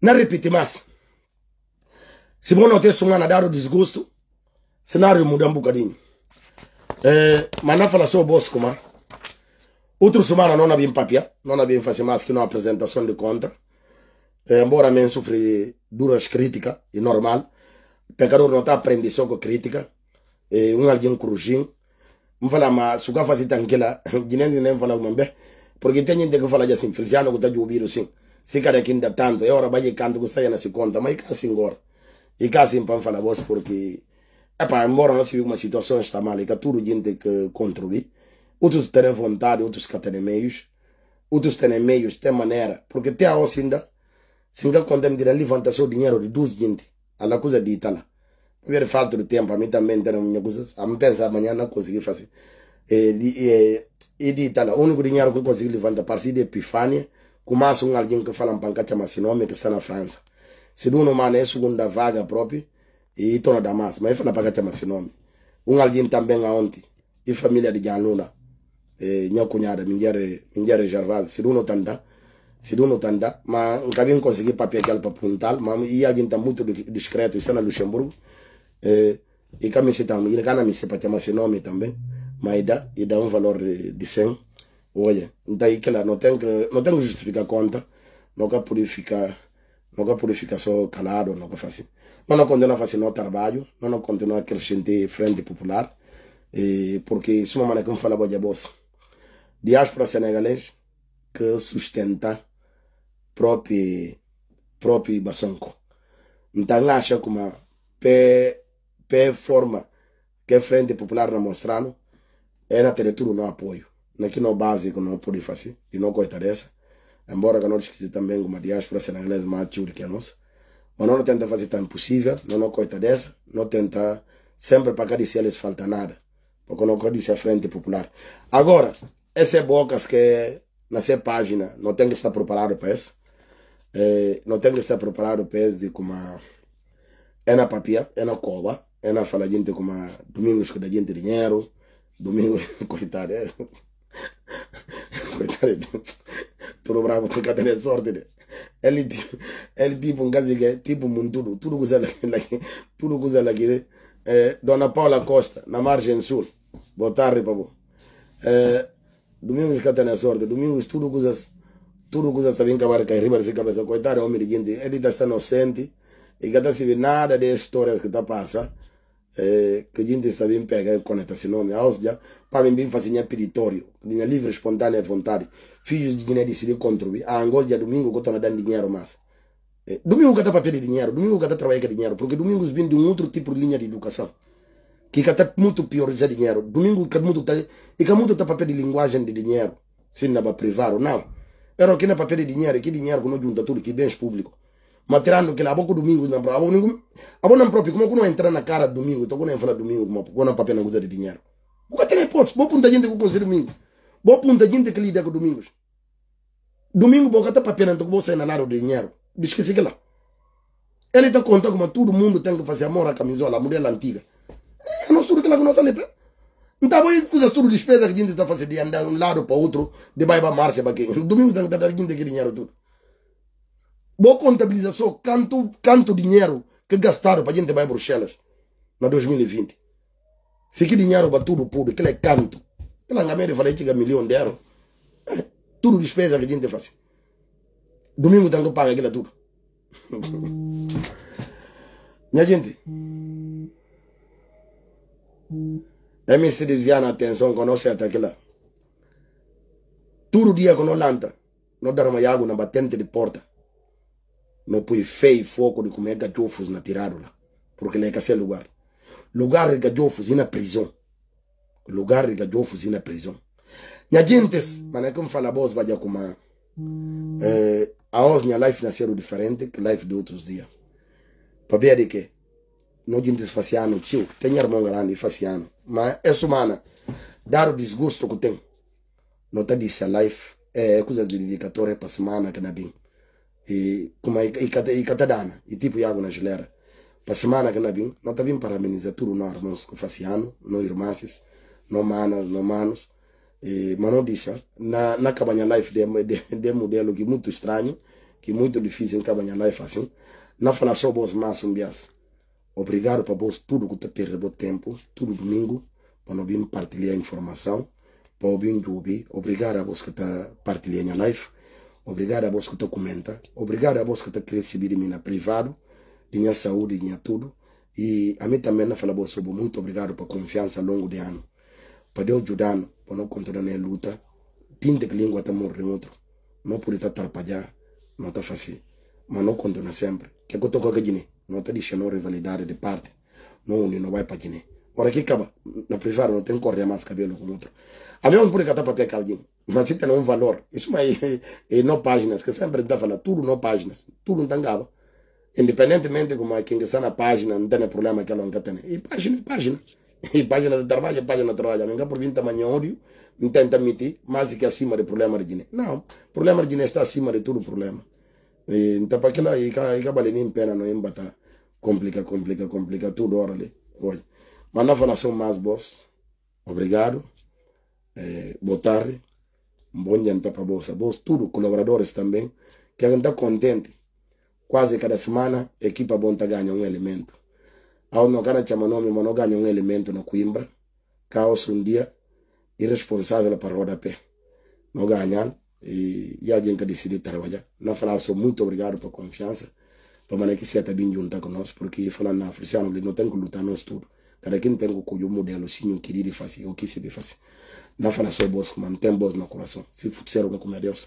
Não repite mais. Se bom não ter sonhado a dar o desgosto, cenário muda um bocadinho. Eh, é, boss como Outra semana não havia papel, não havia fazer mais que uma apresentação de contra. É, embora eu sofri duras críticas, é normal. O pecador não está aprendendo só com crítica. e é, um alguém corrigindo. Eu fala, mas se o cara tranquila, aquela, ginense nem fala uma vez. Porque tem gente que fala assim, Feliciano que está de ouvir assim. Se cara é que ainda tanto, é hora vai canto que está aí nessa conta, mas é assim agora. E cá assim para falar voz, porque, é para embora nós vivemos uma situação está mal, e que tudo gente que contribui. Outros terem vontade, outros que terem meios. Outros terem meios, tem maneira. Porque tem a ocinda. Se ninguém contem dirá, levanta seu dinheiro, de duas gente. A coisa de Itala. Primeiro, falta de tempo, a mim também tem minha coisa. A mim pensa amanhã não conseguir fazer. E, eh, eh, e, de Itala, o único dinheiro que eu consegui levantar a partir é de Epifânia, começa um alguém que fala um pancate nome que está na França. Se não, é segunda vaga própria e torna da massa. Mas fala pancate nome Um alguém também aonde? e família de Januna. Eh, nyakunyada minjare se jarval siduno tanda siduno tanda ma conseguiu consegui papier cal pa puntal ma iaginta muito discreto está na Luxemburgo eh, e camiseta me citam e cá na me citam chama esse nome também mas dá e dá um valor de, de 100 olha então que lá não tem que não tem que justificar conta nunca purificar nunca purificar só calado nunca faz não não continua fazer o trabalho não não continua crescendo frente popular eh, porque uma maneira que fala boa de bolsa diáspora senegalês que sustenta próprio próprio Bassanco. Então acha que uma pé pé forma que a Frente Popular não mostrando é na território não apoio. Aqui no básico não pode fazer e não coisa dessa. Embora que não esqueça também uma diáspora senegalês é mais ativa que a nossa. Mas não tenta fazer tão impossível, não é coisa dessa, não tenta sempre para cá dizer eles falta nada. Porque não quer dizer a Frente Popular. Agora, essa é bocas que nessa página não tem que estar preparado para isso. É, não tem que estar preparado para isso de como é na papia, é na cova, é na fala gente como domingos que gente dinheiro, domingo coitado, é. coitado, é, tudo bravo, tu que ter sorte, ele tipo, ele tipo um gajo que é tipo mundudo, tudo coisa aqui, tudo coisa aqui, é, né? eh, Dona Paula Costa, na margem sul. Boa tarde, Babu. É, eh, Domingos que tem a sorte, Domingos tudo coisas, tudo coisas bem acabar com riba de cabeça, coitado, homem de gente, ele está inocente, e que está se vê nada de histórias que está passando, eh, que a gente está bem pega, conecta esse nome, a já, eh, para mim bem facinha peditório, minha livre, espontânea vontade, filhos de Guiné decidir contribuir, a angústia domingo que estão dando dinheiro mais. domingo que está para perder dinheiro, domingo que está trabalhando com dinheiro, porque domingos vem de um outro tipo de linha de educação que está muito priorizar dinheiro. Domingo que muito tá, e que muito tá papel de linguagem de dinheiro, sem nada privado não. Era que não é papel de dinheiro, que dinheiro que não junta tudo que bens públicos. Materano que lá pouco domingo não para, abono abono próprio, como que não entra na cara domingo, então quando fala domingo, quando quando papel não gosta de dinheiro. Porque tem hipótese, boa punta gente que consegue domingo. Boa punta gente que lida com domingos. Domingo boca tá papel não bolsa na nada de dinheiro. Esqueci que lá. Ele está contando como todo mundo tem que fazer amor à camisola, a mulher antiga não nossa lepra. Então, foi coisas tudo despesa que a gente está fazendo, de andar um lado para outro, de baixo para marcha para quem. Domingo tem que dar aquele dinheiro tudo. Boa contabilização, quanto, quanto dinheiro que gastaram para a gente baixo Bruxelas na 2020. Se que dinheiro para tudo puro, que é canto. Aquela angamera falei que é milhão de euros. É, tudo despesa que a gente faz. Domingo tem que pagar aquilo tudo. Minha gente me se desviar na atenção quando você aqui lá. Todo dia quando lanta, não dá uma água na batente de porta. Não põe feio foco de comer gajofos na tirado lá. Porque lá é que lugar. Lugar de gajofos e na prisão. Lugar de gajofos e na prisão. Nha mas é como fala voz vai como eh, a ons minha life nasceram diferente que life de outros dias. Para ver de que não diz faz tio, tem irmão grande faciano Mas essa é semana, dar o desgosto que tem. nota disse a life, é coisa de dedicatória é para semana que não é bem. E como é e catadana, e tipo iago na geleira. Para semana que não bem, nota bem bem parabenizar tudo não irmãos que faciano não irmãs, não manas, não manos. E, mas não disse, na, na cabanha life de, de, de modelo que muito estranho, que muito difícil em cabanha life assim. Não falar só boas mas um biás Obrigado para vós tudo que te é perdeu tempo, tudo domingo, para não vir partilhar informação, para ouvir ouvir. Obrigado a vós que está partilhando a live. Obrigado a vós que está comenta. Obrigado a vós que está querendo receber de mim na privado, de minha saúde, de minha tudo. E a mim também, na fala vós, muito obrigado pela confiança ao longo do ano. Para Deus ajudar, para não continuar na luta. Pinta que língua está morrendo outro. Não por estar tá atrapalhar, não está fácil. Mas não continuamos sempre. Que é que eu estou com a Guiné? não está não rivalidade de parte. Não une, não vai para Guiné. Ora, que acaba, na privada não tem corda mais cabelo com outro. A mim que está para papel alguém, mas tem um valor. Isso é, é, é não páginas, que sempre está falando, tudo não páginas, tudo não tangava. Independentemente como quem está na página, não tem problema que ela não tem. E página é página. E página de trabalho é página de trabalho. Não por vir tamanho ódio, não tenta meter mas que acima do problema de Guiné. Não, problema de Guiné está acima de todo problema. Então, para aquela, e acaba ali nem pena, não é embatar complica, complica, complica tudo, hora ali. Mas não falação mais, boss. Obrigado. É, eh, boa tarde. Um bom dia para bolsa. Boss, tudo, colaboradores também. Que a gente está contente. Quase cada semana, a equipa bonta ganha um elemento. Ao não cara chama nome, mas não ganha um elemento no Coimbra. Caos um dia, irresponsável para rodapé. Não ganham. E, e alguém que decide trabalhar. Não falar muito obrigado pela confiança pamana que seta bem junto com nós porque falando na africano le tem que lutar nós tudo cada quem tem o yo modelo que lhe fasi o que se lhe fasi na fala o boss man tem boss no coração se ser o que Deus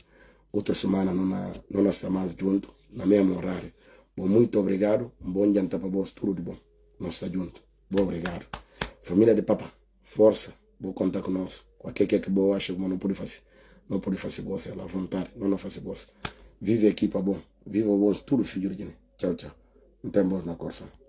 outra semana não está estamos junto na mesma horário bom muito obrigado um bom janta para vós tudo de bom nós está junto bom obrigado família de papa força vou contar com nós qualquer que é que boa acha como não pode fazer não pode fazer gosta é à vontade não não fazer gosta vive aqui para bom viva bons tudo filho de Deus Chao, chao. Não una voz na